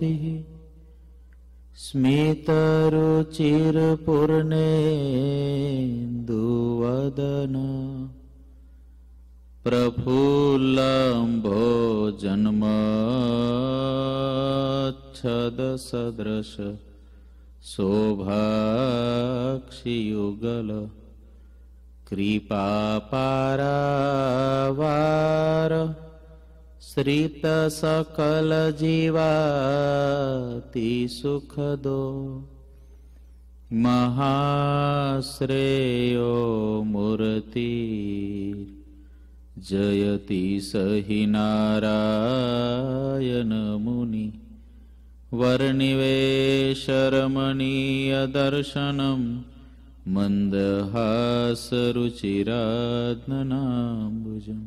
स्मितरुचिरपुर्णेन्दुवदन प्रफुल्लम्भो जन्मच्छदसदृश शोभाक्षियुगल कृपापारावार श्रितसकलजीवाति सुखदो महाश्रेयो मूर्ति जयति स हि नारायणमुनि वर्णिवेशरमणीयदर्शनं मन्दहासरुचिराज्ञनाम्बुजम्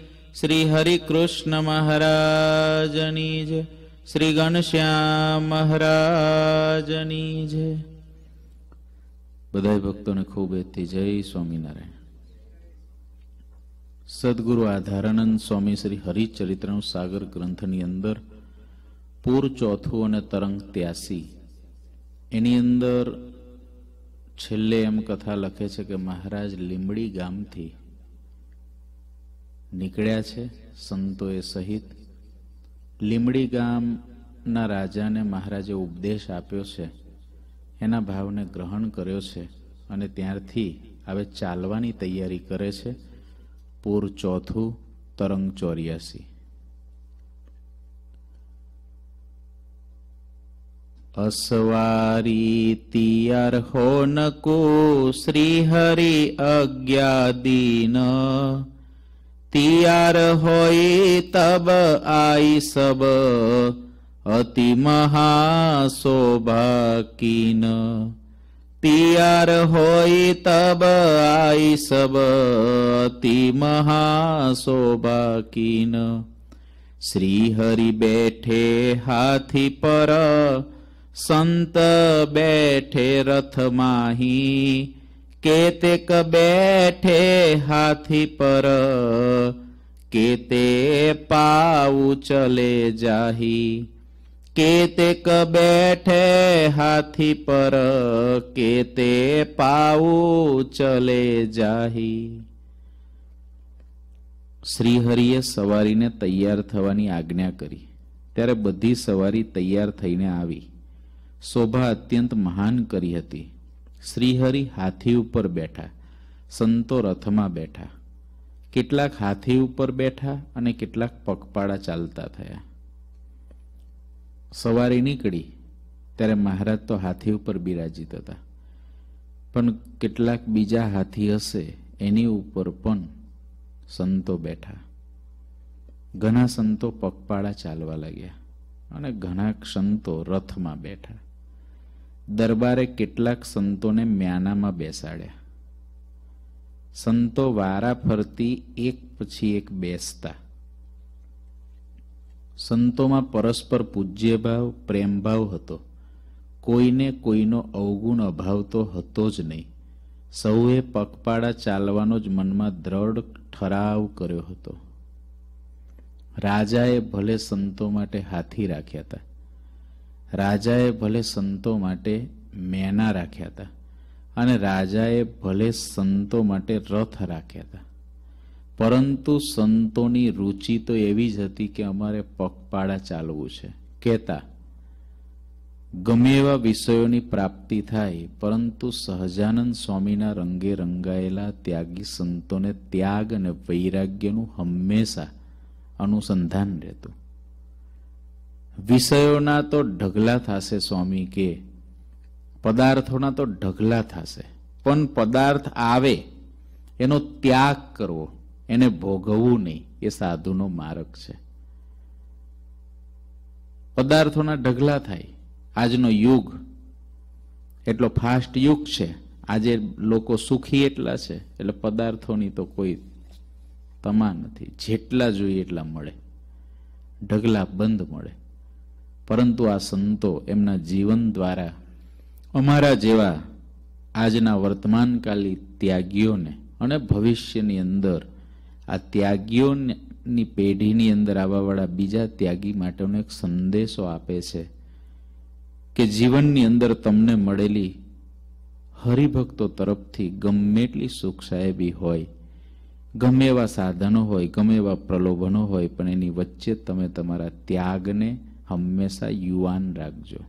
શ્રી હરિકૃષ્ણ મહારાજની જય શ્રી ઘનશ્યામ મહારાજની જય બધા ભક્તોને ખૂબ એથી જય સ્વામિનારાયણ સદગુરુ આધારાનંદ સ્વામી શ્રી હરિચરિત્રનું સાગર ગ્રંથની અંદર પૂર ચોથું અને તરંગ ત્યાસી એની અંદર છેલ્લે એમ કથા લખે છે કે મહારાજ લીંબડી ગામથી નીકળ્યા છે સંતોએ સહિત લીમડી ગામના રાજાને મહારાજે ઉપદેશ આપ્યો છે એના ભાવને ગ્રહણ કર્યો છે અને ત્યારથી હવે ચાલવાની તૈયારી કરે છે પૂર ચોથું તરંગ ચોર્યાસી અસવારી હો નકો શ્રીહરિ અજ્ઞાદીન તિયાર હોય તબ આઈ સબ અતિ મહાશોભાકીન તિયાર હોય તબ આઈ સબ અતિ મહાશોભાકીન શ્રી હરિ બેઠે હાથી પર સંત બેઠે રથ માહી કેતેક બેઠે હાથી પર કેતે પાઉ ચલે જાહી કેતેક બેઠે હાથી પર કેતે પાઉ ચલે જાહી શ્રીહરિએ સવારીને તૈયાર થવાની આજ્ઞા કરી ત્યારે બધી સવારી તૈયાર થઈને આવી શોભા અત્યંત મહાન કરી હતી શ્રીહરિ હાથી ઉપર બેઠા સંતો રથમાં બેઠા કેટલાક હાથી ઉપર બેઠા અને કેટલાક પગપાળા ચાલતા થયા સવારે નીકળી ત્યારે મહારાજ તો હાથી ઉપર બિરાજીત હતા પણ કેટલાક બીજા હાથી હશે એની ઉપર પણ સંતો બેઠા ઘણા સંતો પગપાળા ચાલવા લાગ્યા અને ઘણા સંતો રથમાં બેઠા દરબારે કેટલાક સંતોને મ્યાનામાં બેસાડ્યા સંતો વારા ફરતી એક પછી એક બેસતા સંતોમાં પરસ્પર પૂજ્યભાવ પ્રેમભાવ હતો કોઈને કોઈનો અવગુણ અભાવ તો હતો જ નહીં સૌએ પગપાળા ચાલવાનો જ મનમાં દ્રઢ ઠરાવ કર્યો હતો રાજાએ ભલે સંતો માટે હાથી રાખ્યા હતા રાજાએ ભલે સંતો માટે મેના રાખ્યા હતા અને રાજાએ ભલે સંતો માટે રથ રાખ્યા હતા પરંતુ સંતોની રુચિ તો એવી જ હતી કે અમારે પગપાળા ચાલવું છે કહેતા ગમે એવા વિષયોની પ્રાપ્તિ થાય પરંતુ સહજાનંદ સ્વામીના રંગે રંગાયેલા ત્યાગી સંતોને ત્યાગ અને વૈરાગ્યનું હંમેશા અનુસંધાન રહેતું વિષયોના તો ઢગલા થશે સ્વામી કે પદાર્થોના તો ઢગલા થશે પણ પદાર્થ આવે એનો ત્યાગ કરવો એને ભોગવવું નહીં એ સાધુનો માર્ગ છે પદાર્થોના ઢગલા થાય આજનો યુગ એટલો ફાસ્ટ યુગ છે આજે લોકો સુખી એટલા છે એટલે પદાર્થોની તો કોઈ તમા નથી જેટલા જોઈએ એટલા મળે ઢગલા બંધ મળે પરંતુ આ સંતો એમના જીવન દ્વારા અમારા જેવા આજના વર્તમાનકાલી ત્યાગીઓને અને ભવિષ્યની અંદર આ ત્યાગીઓની પેઢીની અંદર આવવાવાળા બીજા ત્યાગી માટેનો એક સંદેશો આપે છે કે જીવનની અંદર તમને મળેલી હરિભક્તો તરફથી ગમે એટલી સુખ સાહેબી હોય ગમે એવા સાધનો હોય ગમે એવા પ્રલોભનો હોય પણ એની વચ્ચે તમે તમારા ત્યાગને હંમેશા યુવાન રાખજો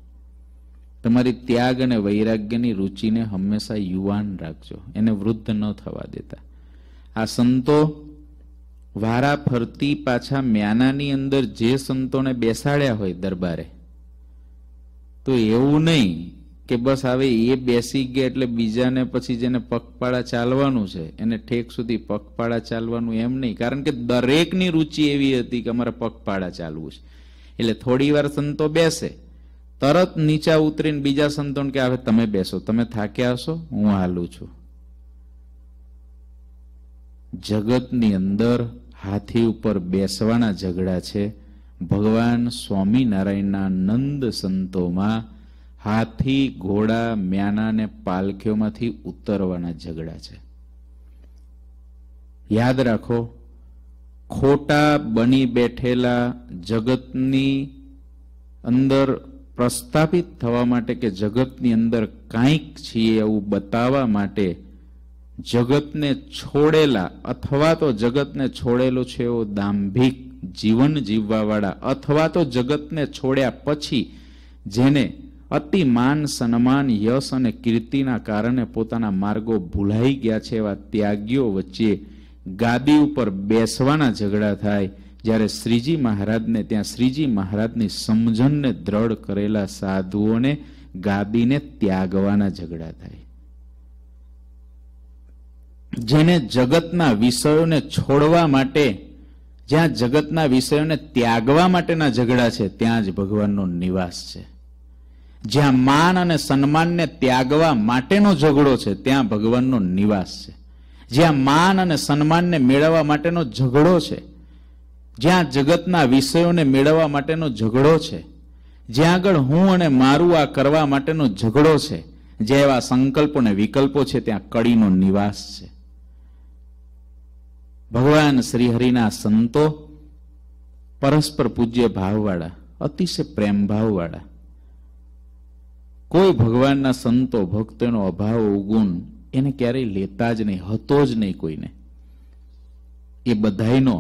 તમારી ત્યાગ અને વૈરાગ્યની રુચિને હંમેશા યુવાન રાખજો એને વૃદ્ધ ન થવા દેતા આ સંતો વારા ફરતી પાછા મ્યાનાની અંદર જે સંતોને બેસાડ્યા હોય દરબારે તો એવું નહીં કે બસ હવે એ બેસી ગયા એટલે બીજાને પછી જેને પગપાળા ચાલવાનું છે એને ઠેક સુધી પગપાળા ચાલવાનું એમ નહીં કારણ કે દરેકની રુચિ એવી હતી કે અમારે પગપાળા ચાલવું છે એટલે થોડી વાર સંતો બેસે તરત નીચા ઉતરીને બીજા સંતોને કે હવે તમે બેસો તમે થાક્યા હશો હું હાલું છું જગતની અંદર હાથી ઉપર બેસવાના ઝઘડા છે ભગવાન સ્વામિનારાયણના નંદ સંતોમાં હાથી ઘોડા મ્યાના ને પાલખીઓમાંથી ઉતરવાના ઝઘડા છે યાદ રાખો ખોટા બની બેઠેલા જગતની અંદર પ્રસ્થાપિત થવા માટે કે જગતની અંદર કાંઈક છીએ એવું બતાવવા માટે જગતને છોડેલા અથવા તો જગતને છોડેલો છે એવો દાંભિક જીવન જીવવાવાળા અથવા તો જગતને છોડ્યા પછી જેને અતિ માન સન્માન યશ અને કીર્તિના કારણે પોતાના માર્ગો ભૂલાઈ ગયા છે એવા ત્યાગીઓ વચ્ચે ગાદી ઉપર બેસવાના ઝઘડા થાય જ્યારે શ્રીજી મહારાજને ત્યાં શ્રીજી મહારાજની સમજણને દ્રઢ કરેલા સાધુઓને ગાદીને ત્યાગવાના ઝઘડા થાય જેને જગતના વિષયોને છોડવા માટે જ્યાં જગતના વિષયોને ત્યાગવા માટેના ઝઘડા છે ત્યાં જ ભગવાનનો નિવાસ છે જ્યાં માન અને સન્માનને ત્યાગવા માટેનો ઝઘડો છે ત્યાં ભગવાનનો નિવાસ છે જ્યાં માન અને સન્માનને મેળવવા માટેનો ઝઘડો છે જ્યાં જગતના વિષયોને મેળવવા માટેનો ઝઘડો છે જ્યાં આગળ હું અને મારું આ કરવા માટેનો ઝઘડો છે જે એવા સંકલ્પો અને વિકલ્પો છે ત્યાં કડીનો નિવાસ છે ભગવાન શ્રીહરિના સંતો પરસ્પર પૂજ્ય ભાવવાળા અતિશય પ્રેમ ભાવવાળા કોઈ ભગવાનના સંતો ભક્તોનો અભાવ ગુણ એને ક્યારેય લેતા જ નહીં હતો જ નહીં કોઈને એ બધાઈનો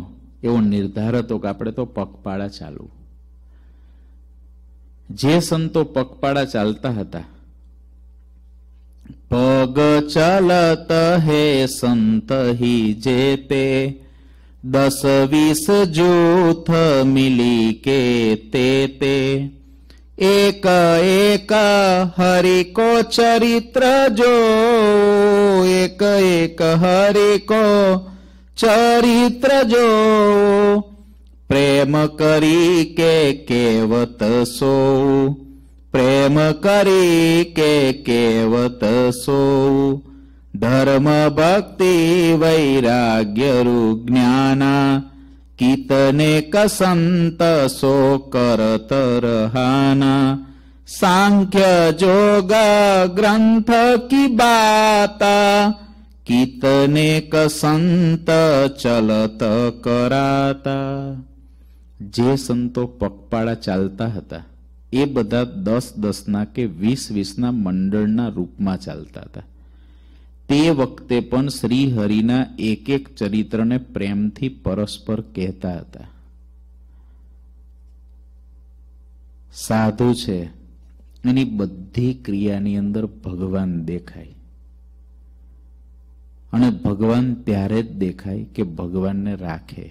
એવો નિર્ધાર હતો કે આપણે તો પગપાળા ચાલવું જે સંતો પગપાળા ચાલતા હતા પગ ચાલત હે સંત હી જે તે દસ વીસ જૂથ મિલી કે તે તે એક એક હરિકો ચરિત્ર જો એક એક હરિ કો ચરિત્ર જો પ્રેમ કરી કે કેવત સો પ્રેમ કરી કે કેવત સો ધર્મ ભક્તિ વૈરાગ્ય રૂ જ્ઞાના कितने कसंत सो करत रहना सांख्य जोग ग्रंथ की बाता कितने कसंत चलत कराता जे संतो पगपाड़ा चालता था ये बदा दस दस ना के वीस वीस ना मंडल ना रूप में चालता था તે વખતે પણ શ્રી હરિના એક એક ચરિત્રને પ્રેમથી પરસ્પર કહેતા હતા સાધુ છે એની બધી ક્રિયાની અંદર ભગવાન દેખાય અને ભગવાન ત્યારે જ દેખાય કે ભગવાનને રાખે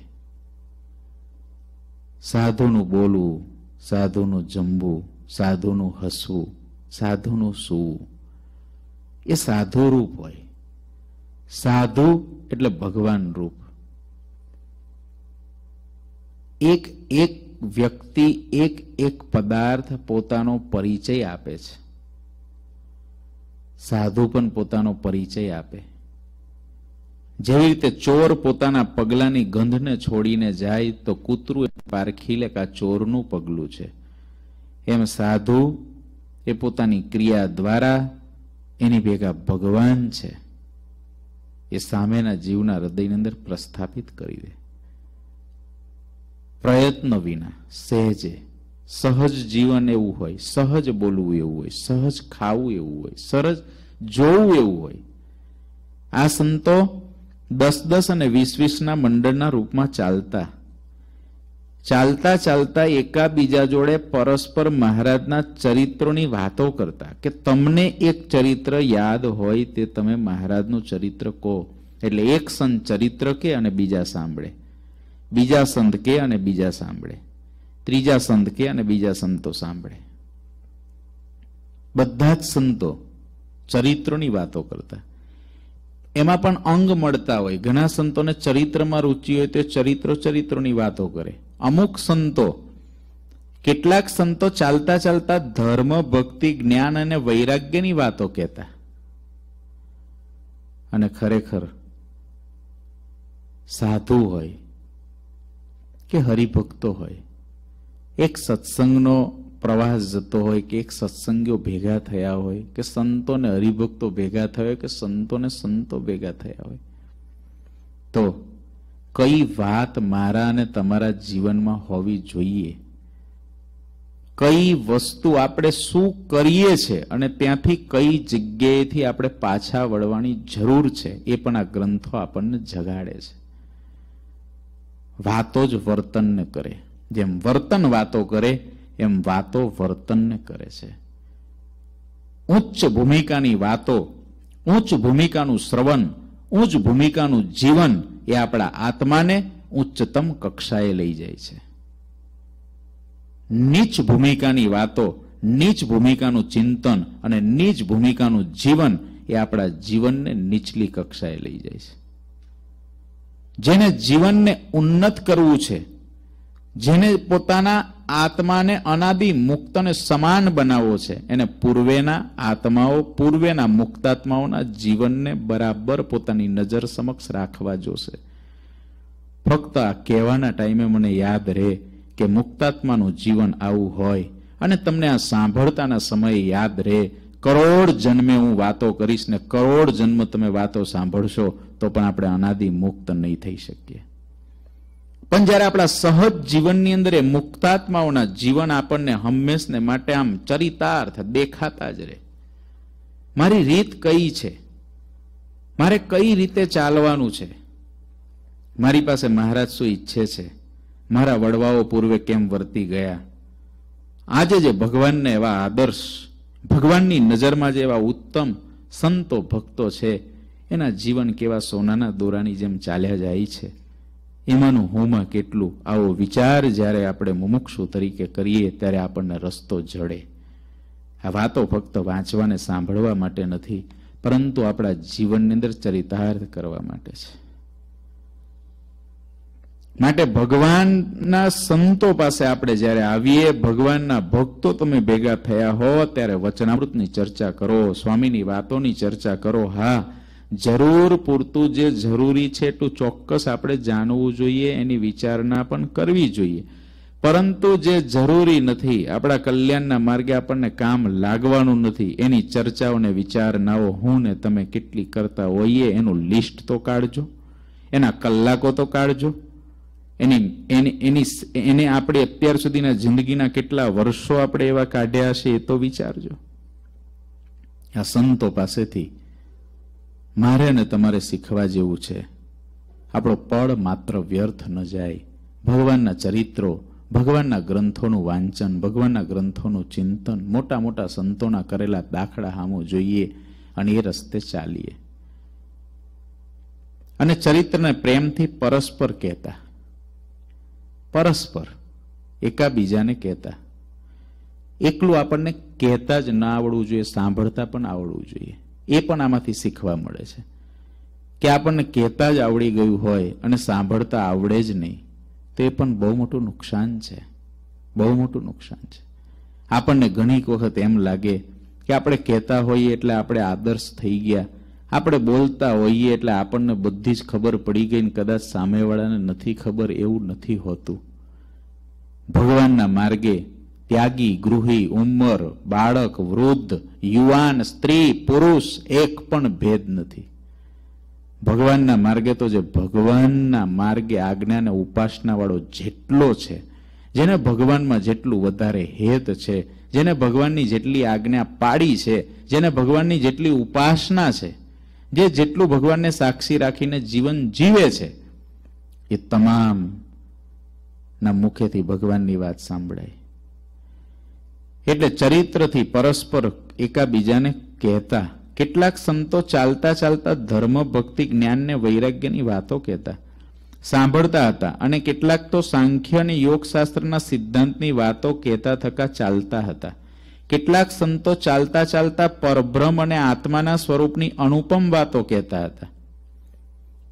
સાધુનું બોલવું સાધુનું જમવું સાધુનું હસવું સાધુનું સૂવું એ સાધુ રૂપ હોય સાધુ એટલે ભગવાન રૂપ એક એક વ્યક્તિ એક એક પદાર્થ પોતાનો પરિચય આપે છે સાધુ પણ પોતાનો પરિચય આપે જેવી રીતે ચોર પોતાના પગલાની ગંધને છોડીને જાય તો કૂતરું પારખી લે કે આ ચોરનું પગલું છે એમ સાધુ એ પોતાની ક્રિયા દ્વારા એની ભેગા ભગવાન છે એ સામેના જીવના હૃદયની અંદર પ્રસ્થાપિત કરી દે પ્રયત્ન વિના સહેજે સહજ જીવન એવું હોય સહજ બોલવું એવું હોય સહજ ખાવું એવું હોય સરસ જોવું એવું હોય આ સંતો દસ દસ અને વીસ વીસના મંડળના રૂપમાં ચાલતા ચાલતા ચાલતા એકાબીજા જોડે પરસ્પર મહારાજના ચરિત્રોની વાતો કરતા કે તમને એક ચરિત્ર યાદ હોય તે તમે મહારાજનું ચરિત્ર કહો એટલે એક સંત ચરિત્ર કે અને બીજા સાંભળે બીજા સંત કે અને બીજા સાંભળે ત્રીજા સંત કે અને બીજા સંતો સાંભળે બધા જ સંતો ચરિત્રોની વાતો કરતા એમાં પણ અંગ મળતા હોય ઘણા સંતોને ચરિત્રમાં રુચિ હોય તે ચરિત્રો ચરિત્રોની વાતો કરે અમુક સંતો કેટલાક સંતો ચાલતા ચાલતા ધર્મ ભક્તિ જ્ઞાન અને વૈરાગ્યની વાતો કહેતા અને ખરેખર સાધુ હોય કે હરિભક્તો હોય એક સત્સંગનો પ્રવાસ જતો હોય કે એક સત્સંગીઓ ભેગા થયા હોય કે સંતોને હરિભક્તો ભેગા થયા હોય કે સંતોને સંતો ભેગા થયા હોય તો કઈ વાત મારા અને તમારા જીવનમાં હોવી જોઈએ કઈ વસ્તુ આપણે શું કરીએ છે અને ત્યાંથી કઈ જગ્યાએથી આપણે પાછા વળવાની જરૂર છે એ પણ આ ગ્રંથો આપણને જગાડે છે વાતો જ વર્તનને કરે જેમ વર્તન વાતો કરે એમ વાતો વર્તનને કરે છે ઉચ્ચ ભૂમિકાની વાતો ઉચ્ચ ભૂમિકાનું શ્રવણ ઉચ્ચ ભૂમિકાનું જીવન એ આપણા આત્માને ઉચ્ચતમ કક્ષાએ લઈ જાય છે નીચ ભૂમિકાની વાતો નીચ ભૂમિકાનું ચિંતન અને નીચ ભૂમિકાનું જીવન એ આપણા જીવનને નીચલી કક્ષાએ લઈ જાય છે જેને જીવનને ઉન્નત કરવું છે જેને પોતાના આત્માને અનાદિ મુક્ત અને સમાન બનાવવો છે એને પૂર્વેના આત્માઓ પૂર્વેના મુક્તાત્માઓના જીવનને બરાબર પોતાની નજર સમક્ષ રાખવા જોશે ફક્ત આ કહેવાના ટાઈમે મને યાદ રહે કે મુક્તાત્માનું જીવન આવું હોય અને તમને આ સાંભળતાના સમયે યાદ રહે કરોડ જન્મે હું વાતો કરીશ ને કરોડ જન્મ તમે વાતો સાંભળશો તો પણ આપણે અનાદિ મુક્ત નહીં થઈ શકીએ પણ જ્યારે આપણા સહજ જીવનની અંદર એ મુક્તાત્માઓના જીવન આપણને હંમેશને માટે આમ ચરિતાર્થ દેખાતા જ રહે મારી રીત કઈ છે મારે કઈ રીતે ચાલવાનું છે મારી પાસે મહારાજ શું ઈચ્છે છે મારા વડવાઓ પૂર્વે કેમ વર્તી ગયા આજે જે ભગવાનને એવા આદર્શ ભગવાનની નજરમાં જે એવા ઉત્તમ સંતો ભક્તો છે એના જીવન કેવા સોનાના દોરાની જેમ ચાલ્યા જાય છે એમાંનું હુંમાં કેટલું આવો વિચાર જ્યારે આપણે મુમુક્ષુ તરીકે કરીએ ત્યારે આપણને રસ્તો જડે આ વાતો ફક્ત વાંચવાને સાંભળવા માટે નથી પરંતુ આપણા જીવનની અંદર ચરિતાર્થ કરવા માટે છે માટે ભગવાનના સંતો પાસે આપણે જ્યારે આવીએ ભગવાનના ભક્તો તમે ભેગા થયા હો ત્યારે વચનામૃતની ચર્ચા કરો સ્વામીની વાતોની ચર્ચા કરો હા જરૂર પૂરતું જે જરૂરી છે એટલું ચોક્કસ આપણે જાણવું જોઈએ એની વિચારણા પણ કરવી જોઈએ પરંતુ જે જરૂરી નથી આપણા કલ્યાણના માર્ગે આપણને કામ લાગવાનું નથી એની ચર્ચાઓ ને વિચારણાઓ હું ને તમે કેટલી કરતા હોઈએ એનું લિસ્ટ તો કાઢજો એના કલાકો તો કાઢજો એની એની એની એને આપણે અત્યાર સુધીના જિંદગીના કેટલા વર્ષો આપણે એવા કાઢ્યા છે એ તો વિચારજો આ સંતો પાસેથી મારે અને તમારે શીખવા જેવું છે આપણો પળ માત્ર વ્યર્થ ન જાય ભગવાનના ચરિત્રો ભગવાનના ગ્રંથોનું વાંચન ભગવાનના ગ્રંથોનું ચિંતન મોટા મોટા સંતોના કરેલા દાખલા હામો જોઈએ અને એ રસ્તે ચાલીએ અને ચરિત્રને પ્રેમથી પરસ્પર કહેતા પરસ્પર એકાબીજાને કહેતા એકલું આપણને કહેતા જ ના આવડવું જોઈએ સાંભળતા પણ આવડવું જોઈએ એ પણ આમાંથી શીખવા મળે છે કે આપણને કહેતા જ આવડી ગયું હોય અને સાંભળતા આવડે જ નહીં તો એ પણ બહુ મોટું નુકસાન છે બહુ મોટું નુકસાન છે આપણને ઘણી વખત એમ લાગે કે આપણે કહેતા હોઈએ એટલે આપણે આદર્શ થઈ ગયા આપણે બોલતા હોઈએ એટલે આપણને બધી જ ખબર પડી ગઈ ને કદાચ સામેવાળાને નથી ખબર એવું નથી હોતું ભગવાનના માર્ગે ત્યાગી ગૃહી ઉંમર બાળક વૃદ્ધ યુવાન સ્ત્રી પુરુષ એક પણ ભેદ નથી ભગવાનના માર્ગે તો જે ભગવાનના માર્ગે આજ્ઞાને ઉપાસનાવાળો જેટલો છે જેને ભગવાનમાં જેટલું વધારે હેત છે જેને ભગવાનની જેટલી આજ્ઞા પાડી છે જેને ભગવાનની જેટલી ઉપાસના છે જે જેટલું ભગવાનને સાક્ષી રાખીને જીવન જીવે છે એ તમામ ના મુખેથી ભગવાનની વાત સાંભળાય એટલે ચરિત્રથી પરસ્પર એકાબીજાને કહેતા કેટલાક સંતો ચાલતા ચાલતા ધર્મ ભક્તિ જ્ઞાનને વૈરાગ્યની વાતો કહેતા સાંભળતા હતા અને કેટલાક તો સાંખ્ય અને યોગશાસ્ત્રના સિદ્ધાંતની વાતો કહેતા થકા ચાલતા હતા કેટલાક સંતો ચાલતા ચાલતા પરભ્રમ અને આત્માના સ્વરૂપની અનુપમ વાતો કહેતા હતા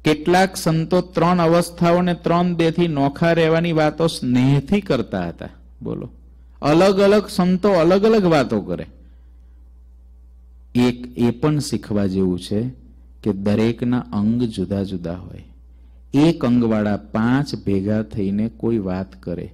કેટલાક સંતો ત્રણ અવસ્થાઓને ત્રણ દેહથી નોખા રહેવાની વાતો સ્નેહથી કરતા હતા બોલો અલગ અલગ સંતો અલગ અલગ વાતો કરે એક એ પણ શીખવા જેવું છે કે દરેકના અંગ જુદા જુદા હોય એક અંગવાળા પાંચ ભેગા થઈને કોઈ વાત કરે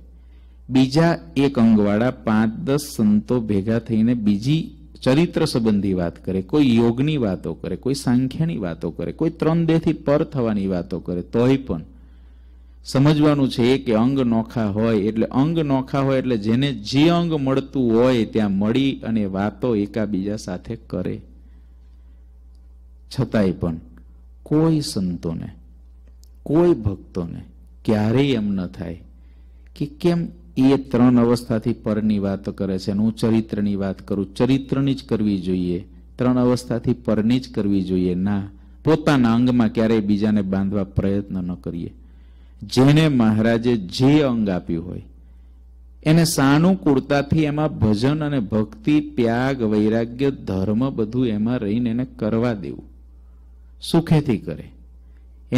બીજા એક અંગવાળા પાંચ દસ સંતો ભેગા થઈને બીજી ચરિત્ર સંબંધી વાત કરે કોઈ યોગની વાતો કરે કોઈ સાંખ્યાની વાતો કરે કોઈ ત્રણ દેહથી પર થવાની વાતો કરે તોય પણ સમજવાનું છે કે અંગ નોખા હોય એટલે અંગ નોખા હોય એટલે જેને જે અંગ મળતું હોય ત્યાં મળી અને વાતો એકાબીજા સાથે કરે છતાંય પણ કોઈ સંતોને કોઈ ભક્તોને ક્યારેય એમ ન થાય કે કેમ એ ત્રણ અવસ્થાથી પરની વાત કરે છે હું ચરિત્રની વાત કરું ચરિત્રની જ કરવી જોઈએ ત્રણ અવસ્થાથી પરની જ કરવી જોઈએ ના પોતાના અંગમાં ક્યારેય બીજાને બાંધવા પ્રયત્ન ન કરીએ જેને મહારાજે જે અંગ આપ્યું હોય એને સાનુકૂળતાથી એમાં ભજન અને ભક્તિ ત્યાગ વૈરાગ્ય ધર્મ બધું એમાં રહીને એને કરવા દેવું સુખેથી કરે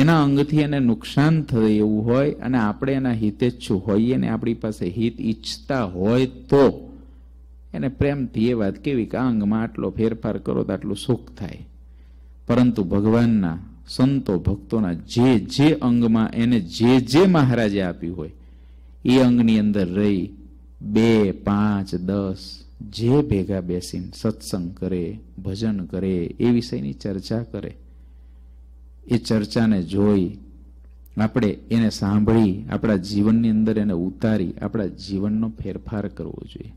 એના અંગથી એને નુકસાન થાય એવું હોય અને આપણે એના હિતેચ્છુ હોઈએ ને આપણી પાસે હિત ઈચ્છતા હોય તો એને પ્રેમથી એ વાત કેવી કે આ અંગમાં આટલો ફેરફાર કરો તો આટલું સુખ થાય પરંતુ ભગવાનના સંતો ભક્તોના જે જે અંગમાં એને જે જે મહારાજે આપ્યું હોય એ અંગની અંદર રહી બે પાંચ દસ જે ભેગા બેસીને સત્સંગ કરે ભજન કરે એ વિષયની ચર્ચા કરે એ ચર્ચાને જોઈ આપણે એને સાંભળી આપણા જીવનની અંદર એને ઉતારી આપણા જીવનનો ફેરફાર કરવો જોઈએ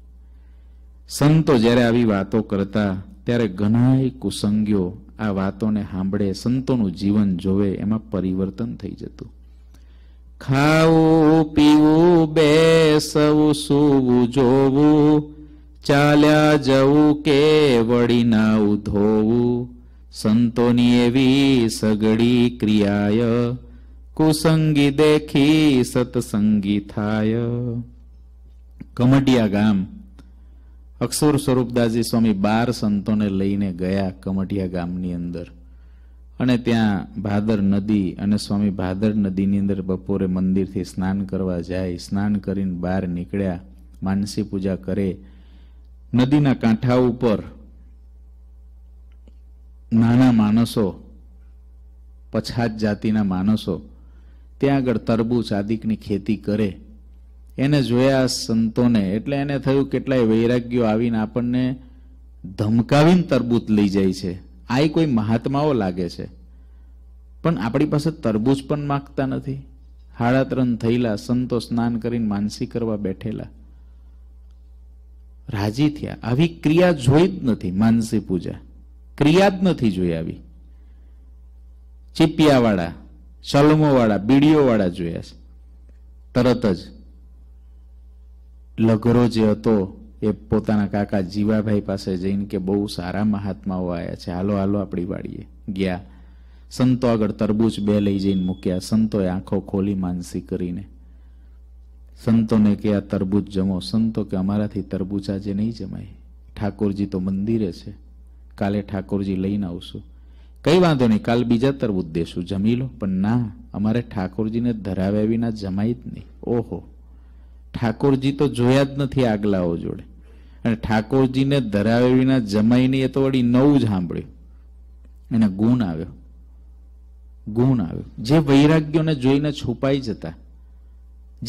સંતો જ્યારે આવી વાતો કરતા ત્યારે ઘણાય કુસંગીઓ આ વાતોને સાંભળે સંતોનું જીવન જોવે એમાં પરિવર્તન થઈ જતું ખાવું પીવું બેસવું સૂવું જોવું ચાલ્યા જવું કે વળી નાવું ધોવું સંતોની એવી સગડી ક્રિયાય કુસંગી દેખી સતસંગી થાય કમડિયા ગામ અક્ષર સ્વરૂપદાસજી સ્વામી બાર સંતોને લઈને ગયા કમઠિયા ગામની અંદર અને ત્યાં ભાદર નદી અને સ્વામી ભાદર નદીની અંદર બપોરે મંદિરથી સ્નાન કરવા જાય સ્નાન કરીને બહાર નીકળ્યા માનસી પૂજા કરે નદીના કાંઠા ઉપર નાના માણસો પછાત જાતિના માણસો ત્યાં આગળ તરબૂચ આદિકની ખેતી કરે એને જોયા સંતોને એટલે એને થયું કેટલાય વૈરાગ્યો આવીને આપણને ધમકાવીને તરબૂચ લઈ જાય છે આ કોઈ મહાત્માઓ લાગે છે પણ આપણી પાસે તરબૂચ પણ માગતા નથી હાડા થયેલા સંતો સ્નાન કરીને માનસી કરવા બેઠેલા રાજી થયા આવી ક્રિયા જોઈ જ નથી માનસી પૂજા ક્રિયા જ નથી જોઈ આવી ચીપિયાવાળા સલમોવાળા બીડીઓવાળા જોયા છે તરત જ લગરો જે હતો એ પોતાના કાકા જીવાભાઈ પાસે જઈને કે બહુ સારા મહાત્માઓ આવ્યા છે હાલો હાલો આપણી વાડીએ ગયા સંતો આગળ તરબૂચ બે લઈ જઈને મૂક્યા સંતોએ આંખો ખોલી માનસી કરીને સંતોને કે આ તરબૂચ જમો સંતો કે અમારાથી તરબૂચ આજે નહીં જમાય ઠાકોરજી તો મંદિરે છે કાલે ઠાકોરજી લઈને આવશું કંઈ વાંધો નહીં કાલ બીજા તરબૂચ દેશું જમી લો પણ ના અમારે ઠાકોરજીને ધરાવ્યા વિના જમાય જ નહીં ઓહો ઠાકોરજી તો જોયા જ નથી આગલાઓ જોડે અને ઠાકોરજીને ધરાવે વિના જમાઈને એ તો વળી નવું જ સાંભળ્યું એને ગુણ આવ્યો ગુણ આવ્યો જે વૈરાગ્યોને જોઈને છુપાઈ જતા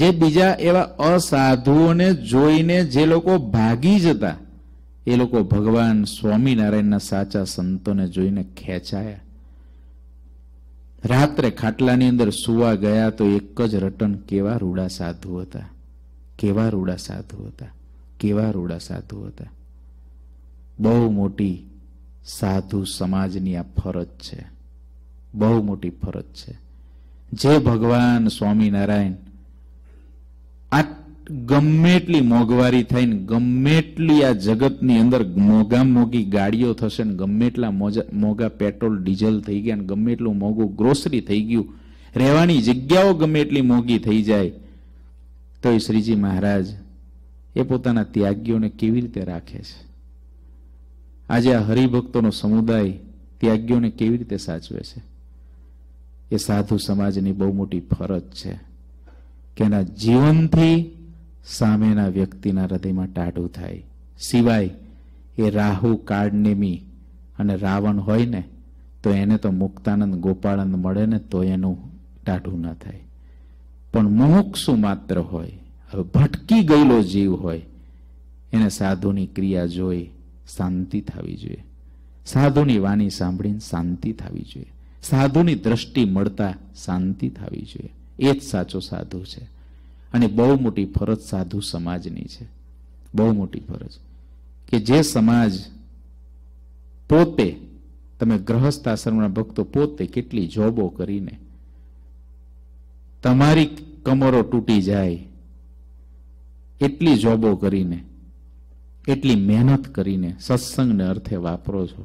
જે બીજા એવા અસાધુઓને જોઈને જે લોકો ભાગી જતા એ લોકો ભગવાન સ્વામિનારાયણના સાચા સંતોને જોઈને ખેંચાયા રાત્રે ખાટલાની અંદર સુવા ગયા તો એક જ રટન કેવા રૂડા સાધુ હતા કેવા રૂડા સાધુ હતા કેવા રૂડા સાધુ હતા બહુ મોટી સાધુ સમાજની આ ફરજ છે બહુ મોટી ફરજ છે જે ભગવાન સ્વામિનારાયણ આ ગમે એટલી મોંઘવારી થઈને ગમે એટલી આ જગતની અંદર મોંઘા મોંઘી ગાડીઓ થશે ને ગમે એટલા મોંઘા પેટ્રોલ ડીઝલ થઈ ગયા ને ગમે એટલું મોંઘું ગ્રોસરી થઈ ગયું રહેવાની જગ્યાઓ ગમે એટલી મોંઘી થઈ જાય તો એ શ્રીજી મહારાજ એ પોતાના ત્યાગીઓને કેવી રીતે રાખે છે આજે આ હરિભક્તોનો સમુદાય ત્યાગીઓને કેવી રીતે સાચવે છે એ સાધુ સમાજની બહુ મોટી ફરજ છે કે એના જીવનથી સામેના વ્યક્તિના હૃદયમાં ટાઢું થાય સિવાય એ રાહુ કાળનેમી અને રાવણ હોય ને તો એને તો મુક્તાનંદ ગોપાળંદ મળે ને તો એનું ટાઢું ન થાય પણ મોક્ષું માત્ર હોય હવે ભટકી ગયેલો જીવ હોય એને સાધુની ક્રિયા જોઈ શાંતિ થવી જોઈએ સાધુની વાણી સાંભળીને શાંતિ થવી જોઈએ સાધુની દ્રષ્ટિ મળતા શાંતિ થવી જોઈએ એ જ સાચો સાધુ છે અને બહુ મોટી ફરજ સાધુ સમાજની છે બહુ મોટી ફરજ કે જે સમાજ પોતે તમે ગ્રહસ્થ આશ્રમના ભક્તો પોતે કેટલી જોબો કરીને તમારી કમરો તૂટી જાય એટલી જોબો કરીને એટલી મહેનત કરીને સત્સંગને અર્થે વાપરો છો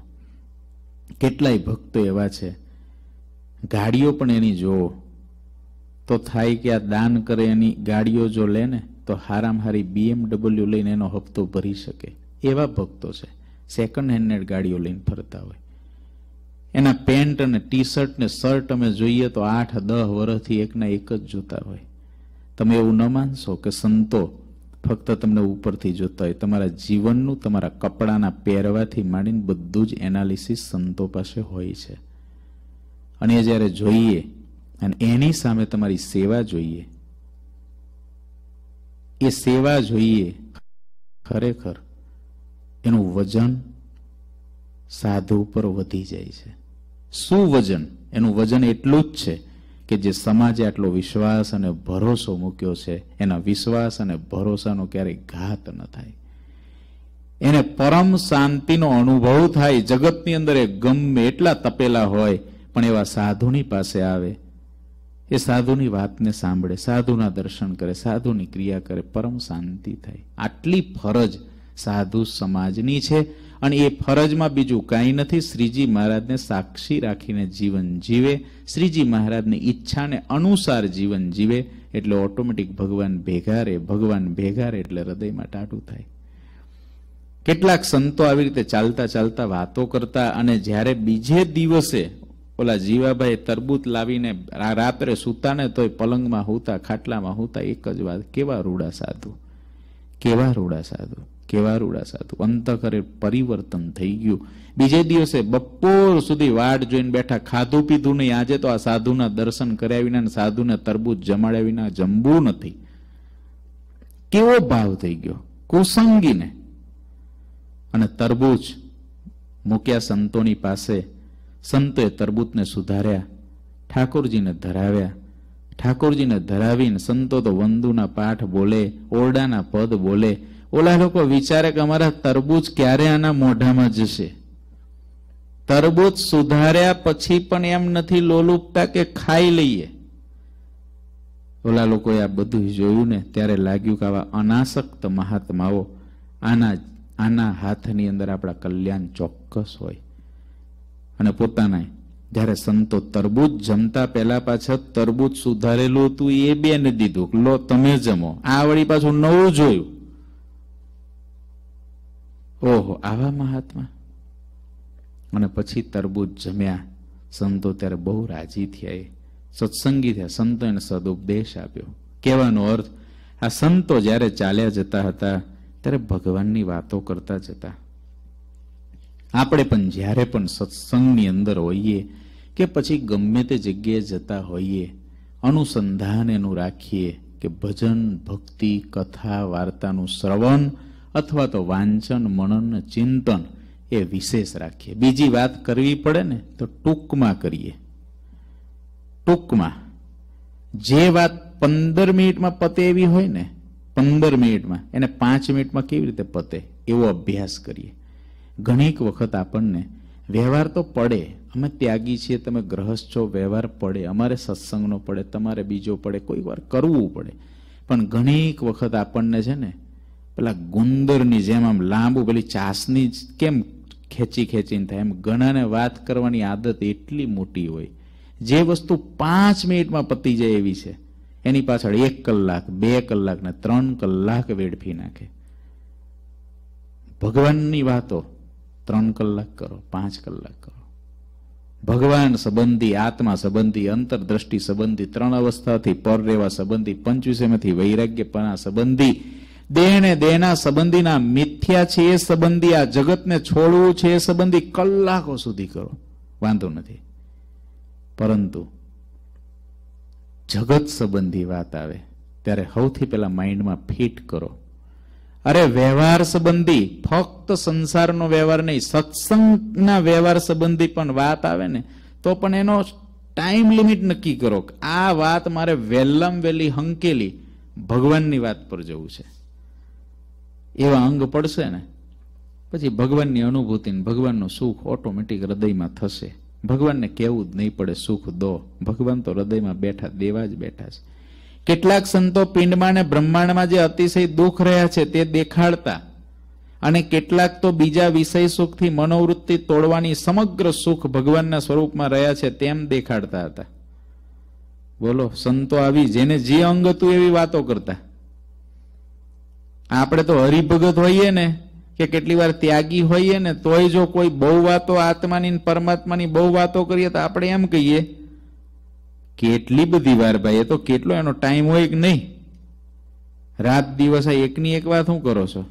કેટલાય ભક્તો એવા છે ગાડીઓ પણ એની જુઓ તો થાય કે આ દાન કરે એની ગાડીઓ જો લે ને તો હારામ હારી બીએમડબલ્યુ લઈને એનો હપ્તો ભરી શકે એવા ભક્તો છે સેકન્ડ હેન્ડેડ ગાડીઓ લઈને ફરતા હોય એના પેન્ટ અને ટી શર્ટ ને શર્ટ અમે જોઈએ તો આઠ દહ વર્ષથી એકના એક જ જોતા હોય તમે એવું ન માનશો કે સંતો ફક્ત તમને ઉપરથી જોતા હોય તમારા જીવનનું તમારા કપડાના પહેરવાથી માંડીને બધું જ એનાલિસિસ સંતો પાસે હોય છે અને એ જ્યારે જોઈએ અને એની સામે તમારી સેવા જોઈએ એ સેવા જોઈએ ખરેખર એનું વજન સાધુ ઉપર વધી જાય છે શું વજન એનું વજન એટલું જ છે કે જે સમાજે આટલો વિશ્વાસ અને ભરોસો મૂક્યો છે એના વિશ્વાસ અને ભરોસાનો ક્યારેય ઘાત ન થાય એને પરમ શાંતિનો અનુભવ થાય જગતની અંદર એ ગમે એટલા તપેલા હોય પણ એવા સાધુની પાસે આવે એ સાધુની વાતને સાંભળે સાધુના દર્શન કરે સાધુની ક્રિયા કરે પરમ શાંતિ થાય આટલી ફરજ સાધુ સમાજની છે અને એ ફરજમાં બીજું કાંઈ નથી શ્રીજી મહારાજને સાક્ષી રાખીને જીવન જીવે શ્રીજી મહારાજની ઈચ્છાને અનુસાર જીવન જીવે એટલે ઓટોમેટિક ભગવાન ભેગા રે ભગવાન ભેગા રે એટલે હૃદયમાં ટાટું થાય કેટલાક સંતો આવી રીતે ચાલતા ચાલતા વાતો કરતા અને જ્યારે બીજે દિવસે ઓલા જીવાભાઈ તરબૂત લાવીને રાત્રે સૂતા ને તોય પલંગમાં હોતા ખાટલામાં હોતા એક જ વાત કેવા રૂડા સાધુ કેવા રૂડા સાધુ કેવા રૂડા સાધુ પરિવર્તન થઈ ગયું બીજે દિવસે બપોર સુધી વાડ જોઈને બેઠા ખાધું પીધું નહીં આજે તો આ સાધુના દર્શન કર્યા વિના સાધુને તરબૂજ જમાડ્યા વિના જમવું નથી કેવો ભાવ થઈ ગયો કોસંગીને અને તરબૂચ મૂક્યા સંતોની પાસે સંતોએ તરબૂચને સુધાર્યા ઠાકોરજીને ધરાવ્યા ઠાકોરજીને ધરાવીને સંતો તો વંદુના પાઠ બોલે ઓરડાના પદ બોલે ઓલા લોકો વિચારે કે અમારા તરબૂચ ક્યારે આના મોઢામાં જશે તરબૂચ સુધાર્યા પછી પણ એમ નથી લોલુપતા કે ખાઈ લઈએ ઓલા લોકોએ આ બધું જોયું ને ત્યારે લાગ્યું કે આવા અનાસક્ત મહાત્માઓ આના આના હાથની અંદર આપણા કલ્યાણ ચોક્કસ હોય અને પોતાના જ્યારે સંતો તરબૂચ જમતા પહેલા પાછા તરબૂચ સુધારેલું હતું એ બેને દીધું લો તમે જમો આ વળી પાછું નવું જોયું ઓહો આવા મહાત્મા અને પછી તરબૂજ જમ્યા સંતો ત્યારે બહુ રાજી થયા એ સત્સંગી થયા સંતો એને સદુપદેશ આપ્યો કહેવાનો અર્થ આ સંતો જ્યારે ચાલ્યા જતા હતા ત્યારે ભગવાનની વાતો કરતા જતા આપણે પણ જ્યારે પણ સત્સંગની અંદર હોઈએ કે પછી ગમે તે જગ્યાએ જતા હોઈએ અનુસંધાન એનું રાખીએ કે ભજન ભક્તિ કથા વાર્તાનું શ્રવણ અથવા તો વાંચન મનન ચિંતન એ વિશેષ રાખીએ બીજી વાત કરવી પડે ને તો ટૂંકમાં કરીએ ટૂંકમાં જે વાત પંદર મિનિટમાં પતે એવી હોય ને પંદર મિનિટમાં એને પાંચ મિનિટમાં કેવી રીતે પતે એવો અભ્યાસ કરીએ ઘણીક વખત આપણને વ્યવહાર તો પડે અમે ત્યાગી છીએ તમે ગ્રહસ્થ છો વ્યવહાર પડે અમારે સત્સંગનો પડે તમારે બીજો પડે કોઈક વાર કરવું પડે પણ ઘણીક વખત આપણને છે ને પેલા ગુંદરની જેમ આમ લાંબુ પેલી ચાસની કેમ ખેંચી ખેંચીને થાય એમ ઘણાને વાત કરવાની આદત એટલી મોટી હોય જે વસ્તુ પાંચ મિનિટમાં પતી જાય એવી છે એની પાછળ એક કલાક બે કલાક ને ત્રણ કલાક વેડફી નાખે ભગવાનની વાતો ત્રણ કલાક કરો પાંચ કલાક કરો ભગવાન સંબંધી આત્મા સંબંધી અંતરદ્રષ્ટિ સંબંધી ત્રણ અવસ્થાથી પર રહેવા સંબંધી પંચવીસેમાંથી વૈરાગ્યપણા સંબંધી દેહ ને દેહના સંબંધીના મિથ્યા છે એ સંબંધી આ જગતને છોડવું છે એ સંબંધી કલાકો સુધી કરો વાંધો નથી પરંતુ જગત સંબંધી વાત આવે ત્યારે સૌથી પહેલા માઇન્ડમાં ફિટ કરો અરે વ્યવહાર સંબંધી ફક્ત સંસારનો વ્યવહાર નહીં સત્સંગના વ્યવહાર સંબંધી પણ વાત આવે ને તો પણ એનો ટાઈમ લિમિટ નક્કી કરો આ વાત મારે વહેલામ વહેલી હંકેલી ભગવાનની વાત પર જવું છે એવા અંગ પડશે ને પછી ભગવાનની અનુભૂતિને ભગવાનનું સુખ ઓટોમેટિક હૃદયમાં થશે ભગવાનને કહેવું જ નહીં પડે સુખ દો ભગવાન તો હૃદયમાં બેઠા દેવા જ બેઠા છે કેટલાક સંતો પિંડમાં અને બ્રહ્માંડમાં જે અતિશય દુઃખ રહ્યા છે તે દેખાડતા અને કેટલાક તો બીજા વિષય સુખથી મનોવૃત્તિ તોડવાની સમગ્ર સુખ ભગવાનના સ્વરૂપમાં રહ્યા છે તેમ દેખાડતા હતા બોલો સંતો આવી જેને જે અંગ હતું એવી વાતો કરતા આપણે તો હરિભગત હોઈએ ને કે કેટલી વાર ત્યાગી હોઈએ ને તોય જો કોઈ બહુ વાતો આત્માની પરમાત્માની બહુ વાતો કરીએ તો આપણે એમ કહીએ કેટલી બધી વાર ભાઈ એ તો કેટલો એનો ટાઈમ હોય કે નહીં રાત દિવસ આ એકની એક વાત શું કરો છો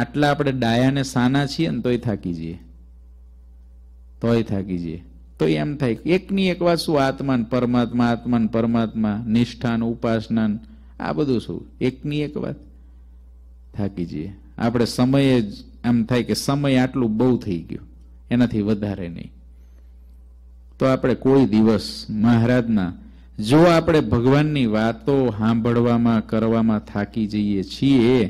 આટલા આપણે ડાયાને સાના છીએ ને તોય થાકી જઈએ તોય થાકી જઈએ તો એમ થાય એકની એક વાત શું આત્માન પરમાત્મા આત્માન પરમાત્મા નિષ્ઠાન ઉપાસના આ બધું શું એકની એક વાત થાકી જઈએ આપણે સમયે જ એમ થાય કે સમય આટલું બહુ થઈ ગયું એનાથી વધારે નહીં તો આપણે કોઈ દિવસ મહારાજના જો આપણે ભગવાનની વાતો સાંભળવામાં કરવામાં થાકી જઈએ છીએ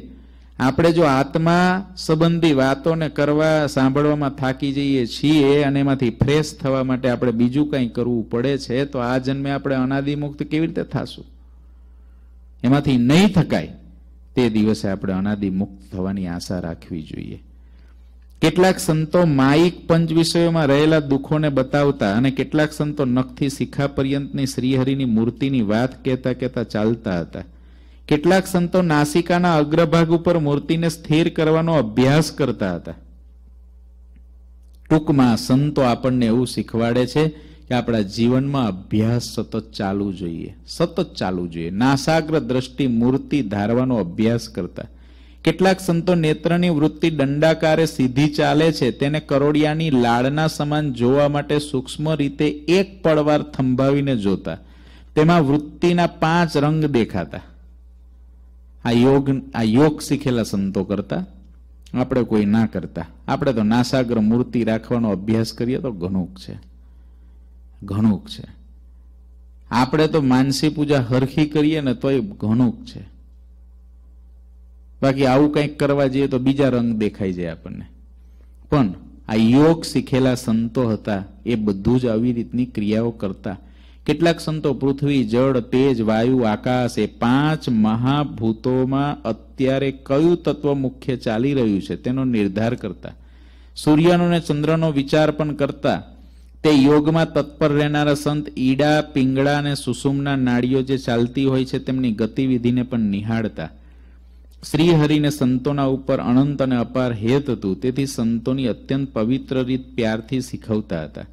આપણે જો આત્મા સંબંધી વાતોને કરવા સાંભળવામાં થાકી જઈએ છીએ અને એમાંથી ફ્રેશ થવા માટે આપણે બીજું કંઈ કરવું પડે છે તો આ જન્મે આપણે અનાદિમુક્ત કેવી રીતે થાશું એમાંથી નહીં થકાય તે દિવસે આપણે અનાદિ મુક્ત થવાની આશા રાખવી જોઈએ કેટલાક સંતો માયિક પંચ વિષયોમાં રહેલા દુઃખોને બતાવતા અને કેટલાક સંતો નખથી શિખા પર્યંતની શ્રીહરિની મૂર્તિની વાત કહેતા કહેતા ચાલતા હતા કેટલાક સંતો નાસિકાના અગ્રભાગ ઉપર મૂર્તિને સ્થિર કરવાનો અભ્યાસ કરતા હતા ટૂંકમાં સંતો આપણને એવું શીખવાડે છે કે આપણા જીવનમાં અભ્યાસ સતત ચાલવું જોઈએ સતત ચાલવું જોઈએ નાસાગ્ર દ્રષ્ટિ મૂર્તિ ધારવાનો અભ્યાસ કરતા કેટલાક સંતો નેત્રની વૃત્તિ દંડાકારે સીધી ચાલે છે તેને કરોડિયાની લાડના સમાન જોવા માટે સૂક્ષ્મ રીતે એક પળવાર થંભાવીને જોતા તેમાં વૃત્તિના પાંચ રંગ દેખાતા આ યોગ આ યોગ શીખેલા સંતો કરતા આપણે કોઈ ના કરતા આપણે તો નાસાગ્ર મૂર્તિ રાખવાનો અભ્યાસ કરીએ તો ઘણું છે ઘણુંક છે આપણે તો માનસી પૂજા હરખી કરીએ ને તોય ઘણુંક છે બાકી આવું કંઈક કરવા જઈએ તો બીજા રંગ દેખાઈ જાય આપણને પણ આ યોગ શીખેલા સંતો હતા એ બધું જ આવી રીતની ક્રિયાઓ કરતા કેટલાક સંતો પૃથ્વી જળ તેજ વાયુ આકાશ એ પાંચ મહાભૂતોમાં અત્યારે કયું તત્વ મુખ્ય ચાલી રહ્યું છે તેનો નિર્ધાર કરતા સૂર્યનો ને ચંદ્રનો વિચાર પણ કરતા તે યોગમાં તત્પર રહેનારા સંત ઈડા પિંગળા અને સુસુમના નાળીઓ જે ચાલતી હોય છે તેમની ગતિવિધિને પણ નિહાળતા શ્રી હરિને સંતોના ઉપર અનંત અને અપાર હેત હતું તેથી સંતોની અત્યંત પવિત્ર રીત પ્યારથી શીખવતા હતા